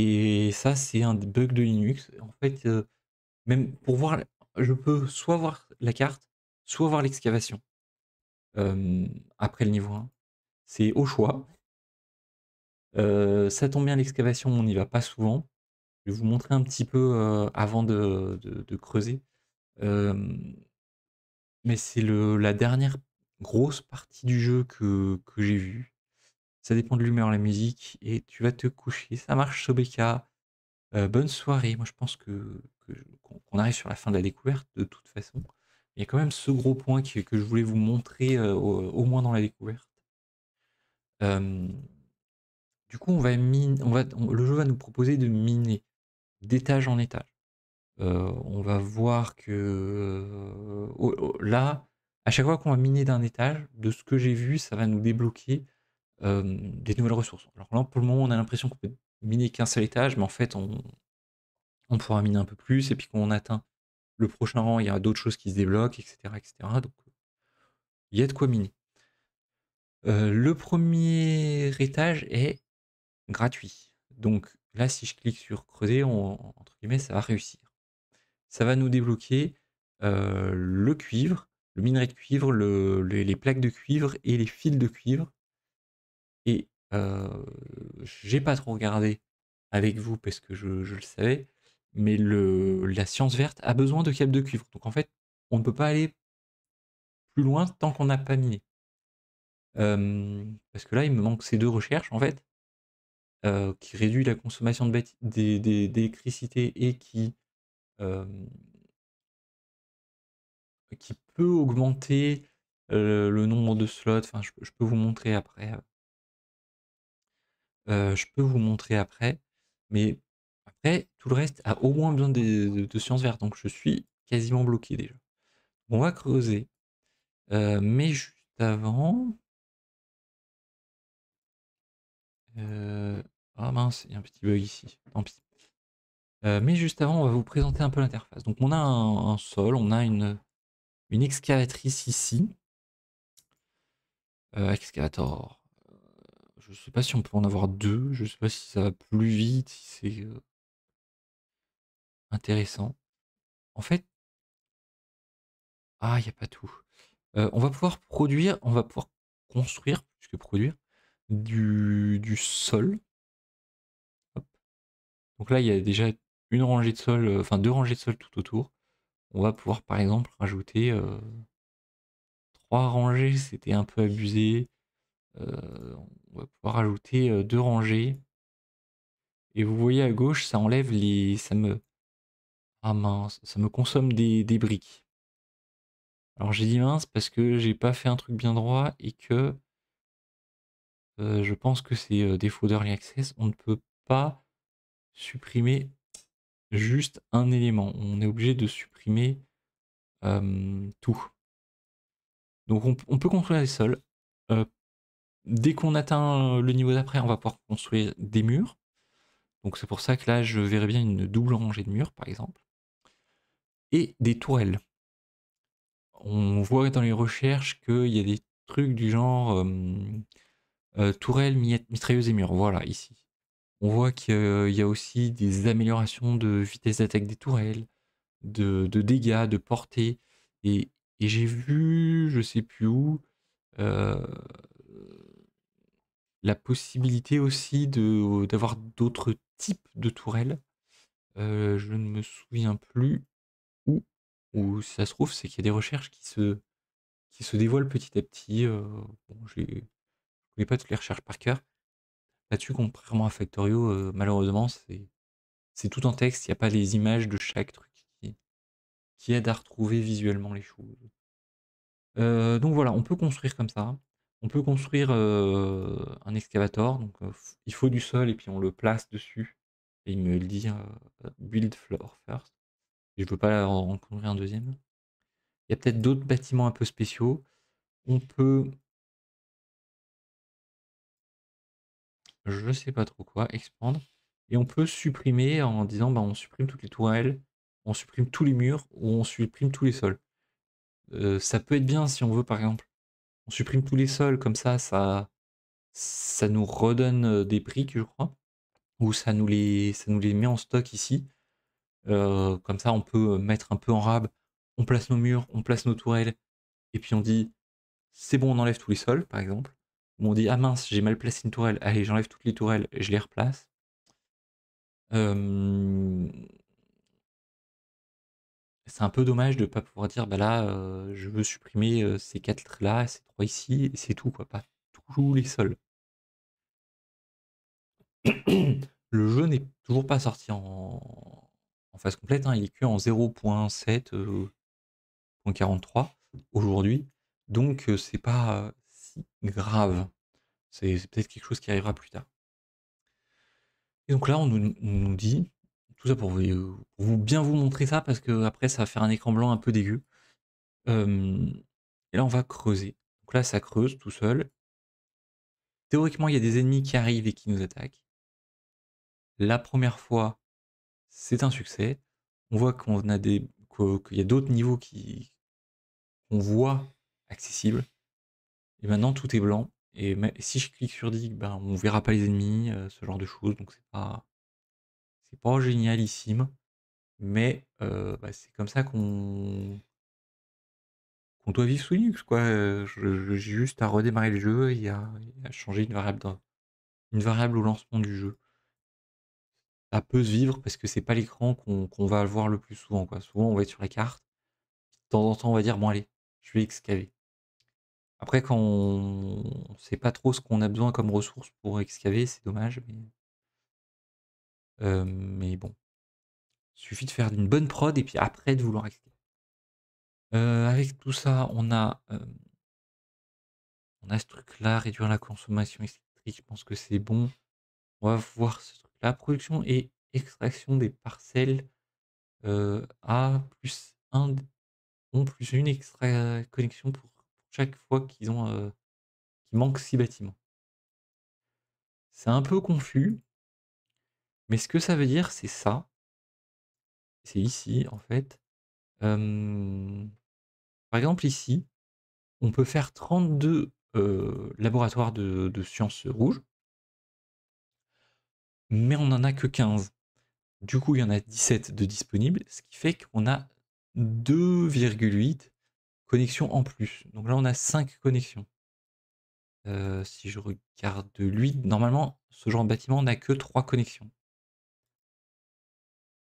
Speaker 1: Et ça, c'est un bug de Linux. En fait, euh, même pour voir, je peux soit voir la carte, soit voir l'excavation euh, après le niveau 1. C'est au choix. Euh, ça tombe bien, l'excavation, on n'y va pas souvent. Je vais vous montrer un petit peu avant de, creuser. mais c'est la dernière grosse partie du jeu que, que j'ai vue. Ça dépend de l'humeur, la musique, et tu vas te coucher. Ça marche, Sobeka. Euh, bonne soirée. Moi, je pense que qu'on arrive sur la fin de la découverte de toute façon. Il y a quand même ce gros point que je voulais vous montrer euh, au, moins dans la découverte. Euh, du coup, on va on va, le jeu va nous proposer de miner d'étage en étage. on va voir que là, à chaque fois qu'on va miner d'un étage, de ce que j'ai vu, ça va nous débloquer des nouvelles ressources. Alors là, pour le moment, on a l'impression qu'on peut miner qu'un seul étage, mais en fait, on, pourra miner un peu plus, et puis quand on atteint le prochain rang, il y a d'autres choses qui se débloquent, etc. etc. donc, il y a de quoi miner. le premier étage est gratuit. Donc là, si je clique sur creuser, entre guillemets, ça va réussir. Ça va nous débloquer le cuivre, le minerai de cuivre, les plaques de cuivre et les fils de cuivre et j'ai pas trop regardé avec vous parce que je, le savais, mais le, la science verte a besoin de câbles de cuivre. Donc en fait, on ne peut pas aller plus loin tant qu'on n'a pas miné. parce que là, il me manque ces deux recherches en fait, qui réduit la consommation d'électricité et qui qui peut augmenter le nombre de slots. Enfin, je, peux vous montrer après euh, je peux vous montrer après. Mais après, tout le reste a au moins besoin de, sciences vertes. Donc je suis
Speaker 2: quasiment bloqué déjà. On va creuser. Euh, mais juste avant... Euh, ah mince,
Speaker 1: il y a un petit bug ici. Tant pis. mais juste avant, on va vous présenter un peu l'interface. Donc on a un, sol, on a une, une excavatrice ici. excavator je sais pas si on peut en avoir deux, je sais pas si ça va
Speaker 2: plus vite, si c'est intéressant. En fait, ah, il n'y a pas tout. on va pouvoir produire, on va
Speaker 1: pouvoir construire, plus que produire, du, sol. Donc là, il y a déjà une rangée de sol, enfin deux rangées de sol tout autour. On va pouvoir par exemple rajouter trois rangées, c'était un peu abusé. Euh, on va pouvoir ajouter euh, deux rangées. Et vous voyez à gauche, ça enlève les... Ça me... Ah mince, ça me consomme des, briques. Alors j'ai dit mince parce que j'ai pas fait un truc bien droit et que euh, je pense que c'est défaut d'early access. On ne peut pas supprimer juste un élément. On est obligé de supprimer tout. Donc on, peut contrôler les sols Dès qu'on atteint euh, le niveau d'après, on va pouvoir construire des murs. Donc c'est pour ça que là, je verrais bien une double rangée de murs, par exemple. Et des tourelles. On voit dans les recherches qu'il y a des trucs du genre euh, euh, tourelles, mitrailleuses et murs. Voilà, ici. On voit qu'il y a aussi des améliorations de vitesse d'attaque des tourelles, de, dégâts, de portée. Et, j'ai vu, je sais plus où, la possibilité aussi d'avoir d'autres types de tourelles. je ne me souviens plus où, où ça se trouve, c'est qu'il y a des recherches qui se, qui se dévoilent petit à petit. je ne connais pas toutes les recherches par cœur. Là-dessus, contrairement à Factorio, malheureusement, c'est tout en texte, il n'y a pas les images de chaque truc qui, qui aide à retrouver visuellement les choses. donc voilà, on peut construire comme ça. On peut construire euh, un excavator, donc euh, il faut du sol et puis on le place dessus. Et il me le dit euh, build floor first. je ne peux pas en, rencontrer un deuxième. Il y a peut-être d'autres bâtiments un peu spéciaux. On peut. Je sais pas trop quoi, expandre. Et on peut supprimer en disant ben, on supprime toutes les toiles on supprime tous les murs ou on supprime tous les sols. ça peut être bien si on veut par exemple on supprime tous les sols, comme ça, ça, ça nous redonne des briques, je crois, ou ça nous les, ça nous les met en stock ici. comme ça, on peut mettre un peu en rab, on place nos murs, on place nos tourelles, et puis on dit c'est bon, on enlève tous les sols, par exemple. Ou on dit ah mince, j'ai mal placé une tourelle, allez, j'enlève toutes les tourelles, et je les replace c'est un peu dommage de ne pas pouvoir dire, bah là, euh, je veux supprimer euh, ces quatre là, ces trois ici, et c'est tout, quoi, pas tous les seuls. Le jeu n'est toujours pas sorti en, phase complète, hein, il est que en 0.7.43 euh, aujourd'hui, donc c'est pas si grave. C'est peut-être quelque chose qui arrivera plus tard. Et donc là, on nous dit, tout ça pour vous, vous, bien vous montrer ça parce que après ça va faire un écran blanc un peu dégueu. et là on va creuser. Donc là ça creuse tout seul. Théoriquement il y a des ennemis qui arrivent et qui nous attaquent. La première fois c'est un succès. On voit qu'on a des qu'il y a d'autres niveaux qui qu'on voit accessibles. Et maintenant tout est blanc. Et si je clique sur dig, ben, on verra pas les ennemis, euh, ce genre de choses. Donc c'est pas c'est pas génialissime, mais bah, c'est comme ça qu'on doit vivre sous Linux. quoi. J'ai juste à redémarrer le jeu et à, à changer une variable, dans une variable au lancement du jeu. Ça peut se vivre parce que c'est pas l'écran qu'on va voir le plus souvent. Quoi. Souvent, on va être sur les cartes De temps en temps, on va dire Bon, allez, je vais excaver. Après, quand on ne sait pas trop ce qu'on a besoin comme ressources pour excaver, c'est dommage, mais
Speaker 2: euh, mais bon, suffit de faire une bonne prod et puis après de vouloir expliquer. Euh, avec tout ça, on a, euh,
Speaker 1: on a ce truc-là, réduire la consommation électrique, je pense que c'est bon. On va voir ce truc-là, production et extraction des parcelles A plus 1, ont plus une extra connexion pour, chaque fois qu'ils ont
Speaker 2: qui manque 6 bâtiments. C'est un peu confus, mais ce que ça veut dire, c'est ça. C'est ici, en fait.
Speaker 1: par exemple, ici, on peut faire 32 laboratoires de, sciences rouges, mais on n'en a que 15. Du coup, il y en a 17 de disponibles, ce qui fait qu'on a 2,8 connexions en plus. Donc là, on a 5 connexions. si je regarde lui, normalement, ce genre de bâtiment n'a que 3 connexions.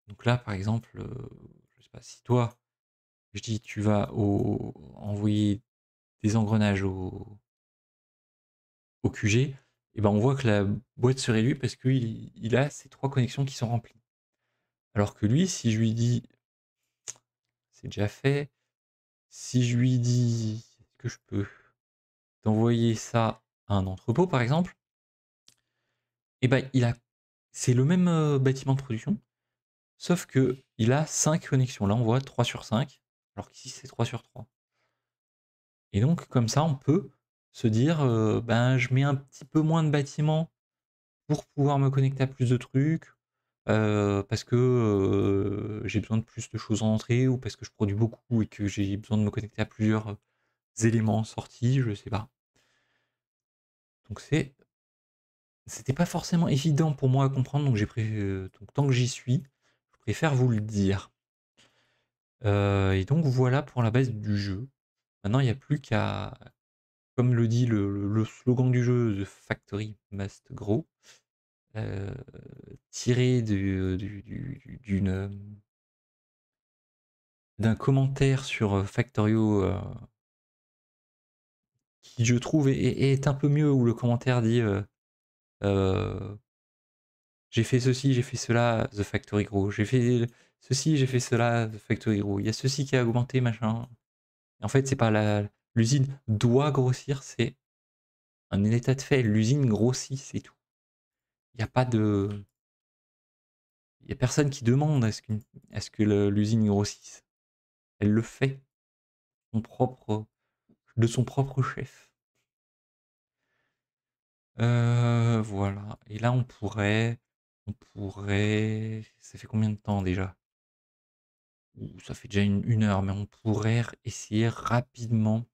Speaker 1: Donc là, par exemple, euh, je sais pas si toi, je dis tu vas envoyer des engrenages au, au QG, et ben on voit que la boîte se réduit parce qu'il il a ces trois connexions qui sont remplies. Alors que lui, si je lui dis c'est déjà fait, si je lui dis que je peux t'envoyer ça à un entrepôt par exemple, et ben il a c'est le même euh, bâtiment de production, Sauf que il a 5 connexions. Là, on voit 3 sur 5, alors qu'ici, c'est 3 sur 3. Et donc, comme ça, on peut se dire, euh, ben, je mets un petit peu moins de bâtiments pour pouvoir me connecter à plus de trucs, euh, parce que euh, j'ai besoin de plus de choses en entrée, ou parce que je produis beaucoup et que j'ai besoin de me connecter à plusieurs éléments sortie, je sais pas. Donc c'est, c'était pas forcément évident pour moi à comprendre, donc j'ai pris, donc tant que j'y suis, faire vous le dire. et donc voilà pour la base du jeu. Maintenant, il n'y a plus qu'à, comme le dit le, slogan du jeu, The Factory Must Grow, tiré du, d'un commentaire sur Factorio qui, je trouve, est, un peu mieux, où le commentaire dit j'ai fait ceci, j'ai fait cela, The Factory Grow, j'ai fait ceci, j'ai fait cela, The Factory Grow, il y a ceci qui a augmenté, machin. En fait, c'est pas la. L'usine doit grossir, c'est un état de fait. L'usine grossit, c'est tout. Il n'y a pas de. Il n'y a personne qui demande à ce, ce que l'usine grossisse. Elle le fait de son propre chef. Euh, voilà. Et là, on pourrait on pourrait... Ça fait combien de temps déjà Ça fait déjà une, heure, mais on pourrait essayer rapidement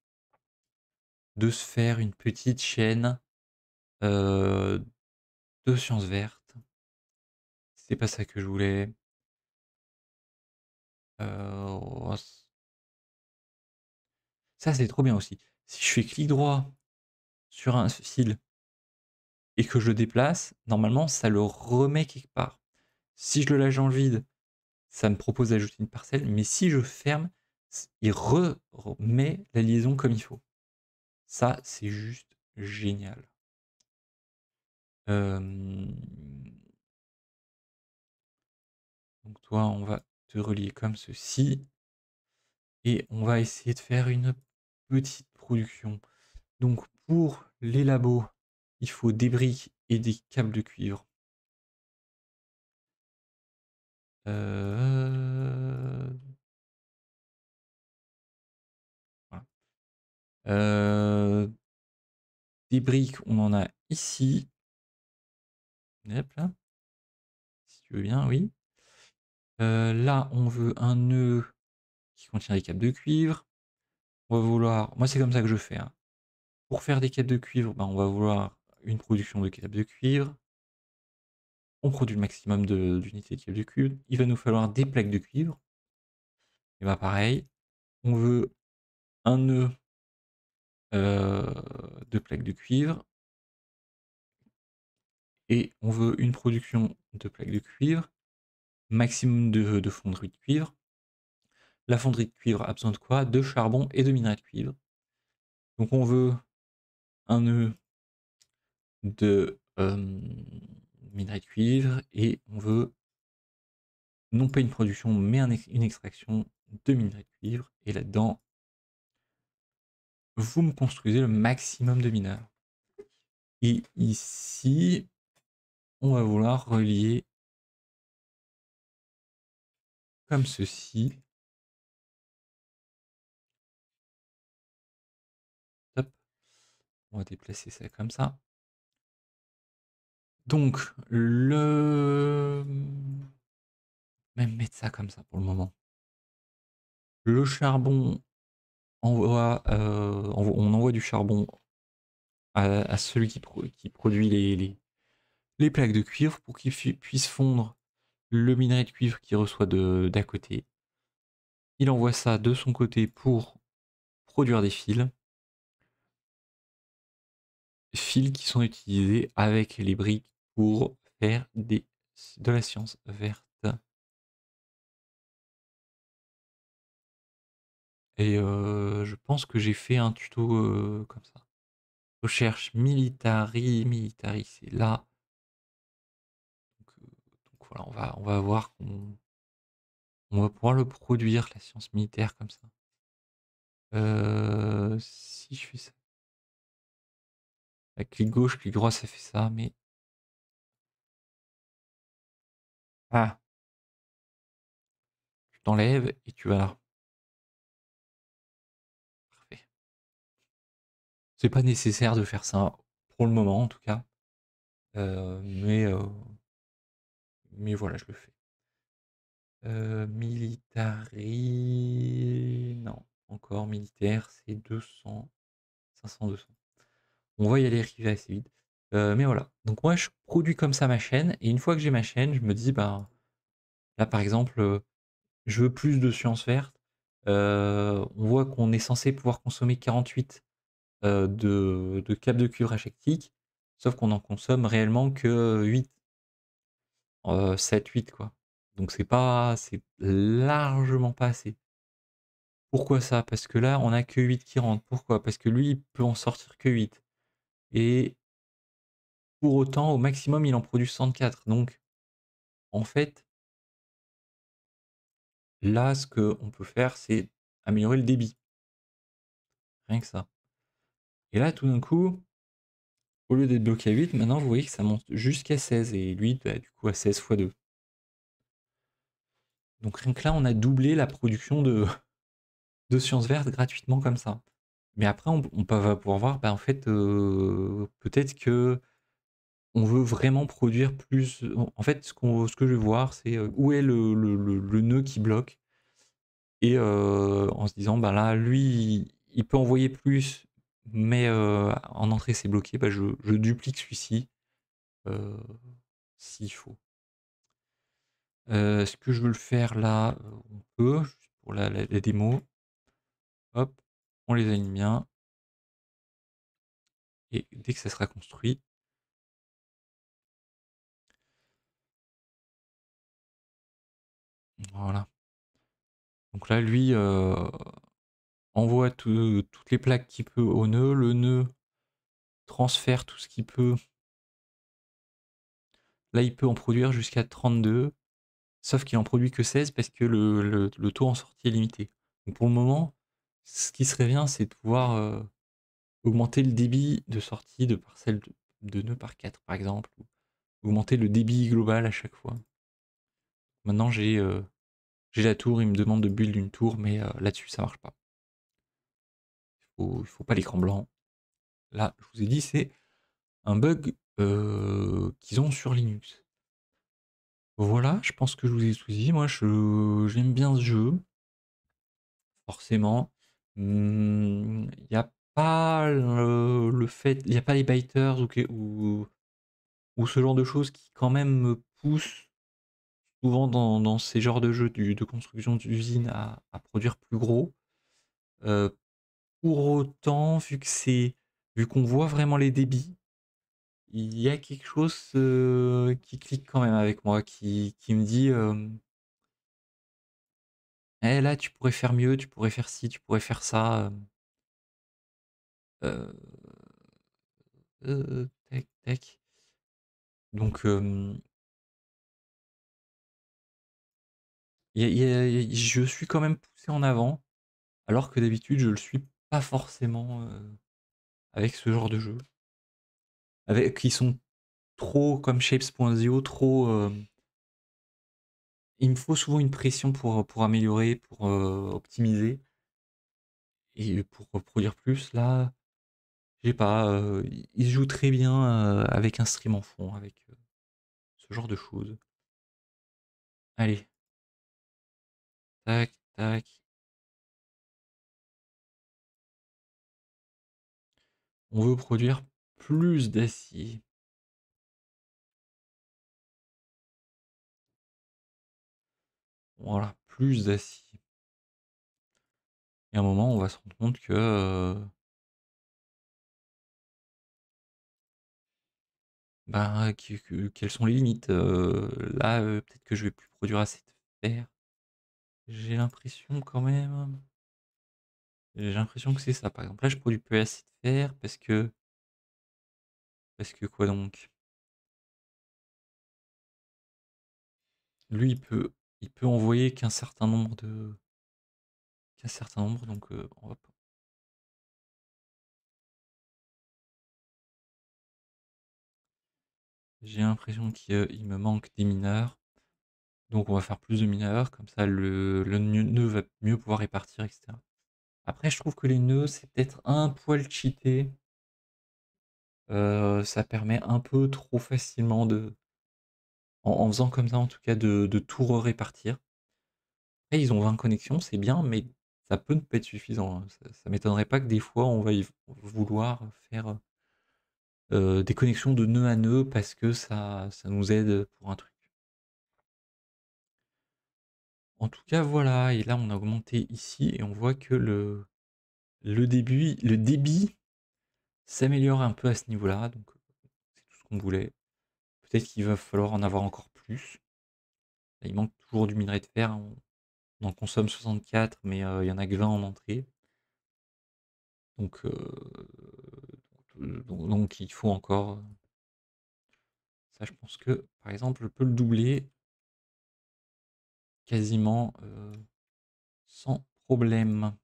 Speaker 1: de se faire une
Speaker 2: petite chaîne de sciences vertes. C'est pas ça que je voulais. Ça, c'est trop bien aussi. Si je fais clic droit
Speaker 1: sur un fil et que je le déplace, normalement, ça le remet quelque part. Si je le lâche dans le vide, ça me propose d'ajouter une parcelle, mais si je ferme, il remet la liaison comme il faut. Ça, c'est juste
Speaker 2: génial. Donc toi, on va te relier comme ceci.
Speaker 1: Et on va essayer de faire une petite production. Donc
Speaker 2: pour les labos, il faut des briques et des câbles de cuivre. Euh, euh, des briques, on en a ici. là. Si tu veux bien, oui. Euh, là, on veut un nœud
Speaker 1: qui contient des câbles de cuivre. On va vouloir... Moi, c'est comme ça que je fais. Hein. Pour faire des câbles de cuivre, ben, on va vouloir une production de câbles de cuivre. On produit le maximum d'unités de, câbles de cuivre. Il va nous falloir des plaques de cuivre. Et bah pareil,
Speaker 2: on veut un nœud euh, de plaques de cuivre. Et on veut une production
Speaker 1: de plaques de cuivre, maximum de, de fonderie de cuivre. La fonderie de cuivre a besoin de quoi De charbon et de minerai de cuivre. Donc on veut un nœud de minerai de cuivre et on veut non pas une production mais une extraction de minerai de cuivre et là-dedans vous me construisez le maximum de
Speaker 2: mineurs. Et ici, on va vouloir relier comme ceci. On va déplacer ça comme ça. Donc, le... Même mettre ça comme ça pour le moment. Le charbon, envoie, euh, on envoie du charbon
Speaker 1: à, celui qui, qui produit les, les, les, plaques de cuivre pour qu'il puisse fondre le minerai de cuivre qu'il reçoit d'à côté. Il envoie ça de son côté pour produire des fils.
Speaker 2: Fils qui sont utilisés avec les briques pour faire des, de la science verte. Et euh, je pense que j'ai fait un tuto euh, comme ça.
Speaker 1: Recherche militari, militari, c'est là. Euh, donc, voilà, on va, on va voir qu'on on va pouvoir le produire, la science militaire
Speaker 2: comme ça. si je fais ça. La clic gauche, clic droit, ça fait ça, mais Ah. Tu t'enlèves et tu vas Parfait. C'est pas nécessaire de faire ça pour le moment en tout cas. Euh, mais, euh,
Speaker 1: mais voilà, je le fais. Euh, militaire Non, encore militaire, c'est 200. 500, 200. On va y aller arriver assez vite. Euh, mais voilà. Donc moi, je produis comme ça ma chaîne. Et une fois que j'ai ma chaîne, je me dis, bah, là par exemple, euh, je veux plus de sciences verte, euh, on voit qu'on est censé pouvoir consommer 48 de, de câbles de cuivre achectique, sauf qu'on en consomme réellement que 8. 7, 8 quoi. Donc c'est pas, c'est largement pas assez. Pourquoi ça Parce que là, on a que 8 qui rentrent. Pourquoi Parce que lui, il peut en sortir que 8. Et pour autant, au maximum, il en produit 64. Donc,
Speaker 2: en fait, là, ce qu'on peut faire, c'est améliorer le débit. Rien que ça. Et là, tout d'un coup,
Speaker 1: au lieu d'être bloqué à 8, maintenant, vous voyez que ça monte jusqu'à 16. Et lui, bah, du coup, à 16 x 2. Donc rien que là, on a doublé la production de, de sciences vertes gratuitement comme ça. Mais après, on, va peut pouvoir voir, bah, en fait, euh, peut-être que on veut vraiment produire plus. En fait, ce, ce que je veux voir, c'est euh, où est le, le, nœud qui bloque. Et euh, en se disant, bah là, lui, il peut envoyer plus, mais euh, en entrée, c'est bloqué. Bah, je, duplique celui-ci s'il faut. ce que je veux le faire là On peut, pour la, la démo.
Speaker 2: Hop, on les aligne bien. Et dès que ça sera construit, Voilà. Donc là, lui euh, envoie toutes les plaques qu'il peut au nœud. Le nœud
Speaker 1: transfère tout ce qu'il peut. Là, il peut en produire jusqu'à 32, sauf qu'il en produit que 16 parce que le, taux en sortie est limité. Donc pour le moment, ce qui serait bien, c'est de pouvoir euh, augmenter le débit de sortie de parcelles de, nœuds par 4, par exemple, ou augmenter le débit global à chaque fois. Maintenant, j'ai euh, j'ai la tour, il me demande de build une tour, mais euh, là-dessus, ça marche pas. Il faut, faut pas l'écran blanc. Là, je vous ai dit, c'est un bug euh, qu'ils ont sur Linux. Voilà, je pense que je vous ai tout dit. Moi, j'aime bien ce jeu. Forcément. Il mmh, n'y a pas le, fait. Il n'y a pas les biters ou, ce genre de choses qui, quand même, me poussent dans, ces genres de jeux du, de construction d'usines à, produire plus gros. Euh, pour autant, vu que c'est vu qu'on voit vraiment les débits, il y a quelque chose euh, qui clique quand même avec moi, qui, qui me dit euh, eh, là tu pourrais faire mieux, tu
Speaker 2: pourrais faire ci, tu pourrais faire ça. Euh, Donc je suis quand même poussé en avant,
Speaker 1: alors que d'habitude, je le suis pas forcément, avec ce genre de jeu. Avec qui sont trop comme Shapes.io, trop, il me faut souvent une pression pour, pour améliorer, pour, optimiser et pour, produire plus. Là, j'ai pas,
Speaker 2: ils jouent il joue très bien, avec un stream en fond, avec, ce genre de choses. Allez tac, tac. On veut produire plus d'acier. Voilà, plus d'acier. Et à un moment, on va se rendre compte que... Euh bah, quelles sont les limites euh,
Speaker 1: Là, euh, peut-être que je vais plus produire assez de fer. J'ai l'impression quand même
Speaker 2: j'ai l'impression que c'est ça. Par exemple, là, je produis plus assez de fer parce que parce que quoi donc? Lui, il peut il peut envoyer qu'un certain nombre de qu'un certain nombre, donc J'ai l'impression qu'il, me manque des mineurs.
Speaker 1: Donc on va faire plus de mineurs, comme ça le, nœud va mieux pouvoir répartir, etc. Après, je trouve que les nœuds, c'est peut-être un poil cheaté. Euh, ça permet un peu trop facilement de... En, faisant comme ça, en tout cas, de, de tout répartir. ils ont 20 connexions, c'est bien, mais ça peut ne pas être suffisant. Hein. Ça, ne m'étonnerait pas que des fois, on va vouloir faire euh, des connexions de nœud à nœud parce que ça, ça nous aide pour un truc. En tout cas, voilà, et là on a augmenté ici et on voit que le, le, début, le débit s'améliore un peu à ce niveau-là, donc euh, c'est tout ce qu'on voulait. Peut-être qu'il va falloir en avoir encore plus. il manque toujours du minerai de fer, hein, on, en consomme 64, mais euh, il y en a que 20 en entrée. Donc, euh, donc, donc il faut encore... Ça je pense que, par exemple, je peux le doubler
Speaker 2: quasiment sans problème.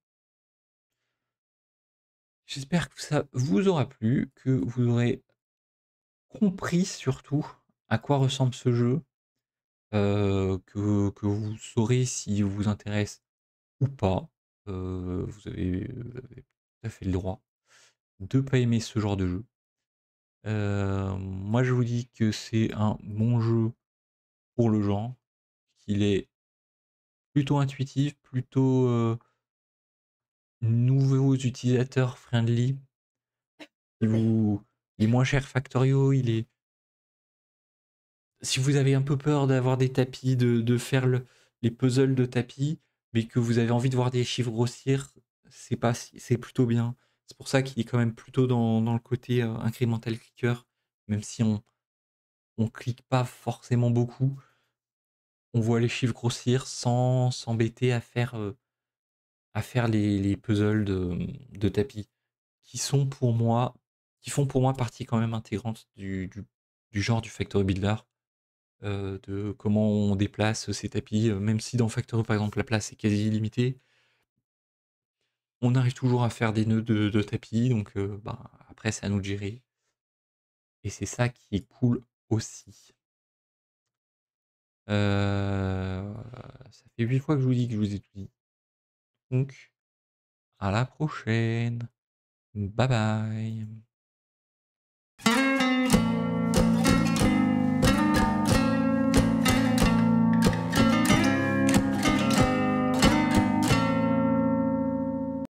Speaker 2: J'espère que ça vous aura plu, que
Speaker 1: vous aurez compris surtout à quoi ressemble ce jeu, que, vous saurez si vous intéresse ou pas. vous, avez, tout à fait le droit de pas aimer ce genre de jeu. moi je vous dis que c'est un bon jeu pour le genre, qu'il est plutôt intuitif, plutôt nouveau nouveaux utilisateurs friendly. vous, il est moins cher Factorio, il est. Si vous avez un peu peur d'avoir des tapis, de, faire les puzzles de tapis, mais que vous avez envie de voir des chiffres grossir, c'est pas c'est plutôt bien. C'est pour ça qu'il est quand même plutôt dans, le côté incremental clicker, même si on on clique pas forcément beaucoup on voit les chiffres grossir sans s'embêter à faire, à faire les, puzzles de, tapis qui sont pour moi qui font pour moi partie quand même intégrante du, genre du factory builder de comment on déplace ces tapis même si dans factory par exemple la place est quasi illimitée on arrive toujours à faire des nœuds de, tapis donc bah, après c'est à nous de gérer
Speaker 2: et c'est ça qui est cool aussi euh, ça fait 8 fois que je vous dis que je vous ai tout dit. Donc,
Speaker 1: à la prochaine. Bye bye.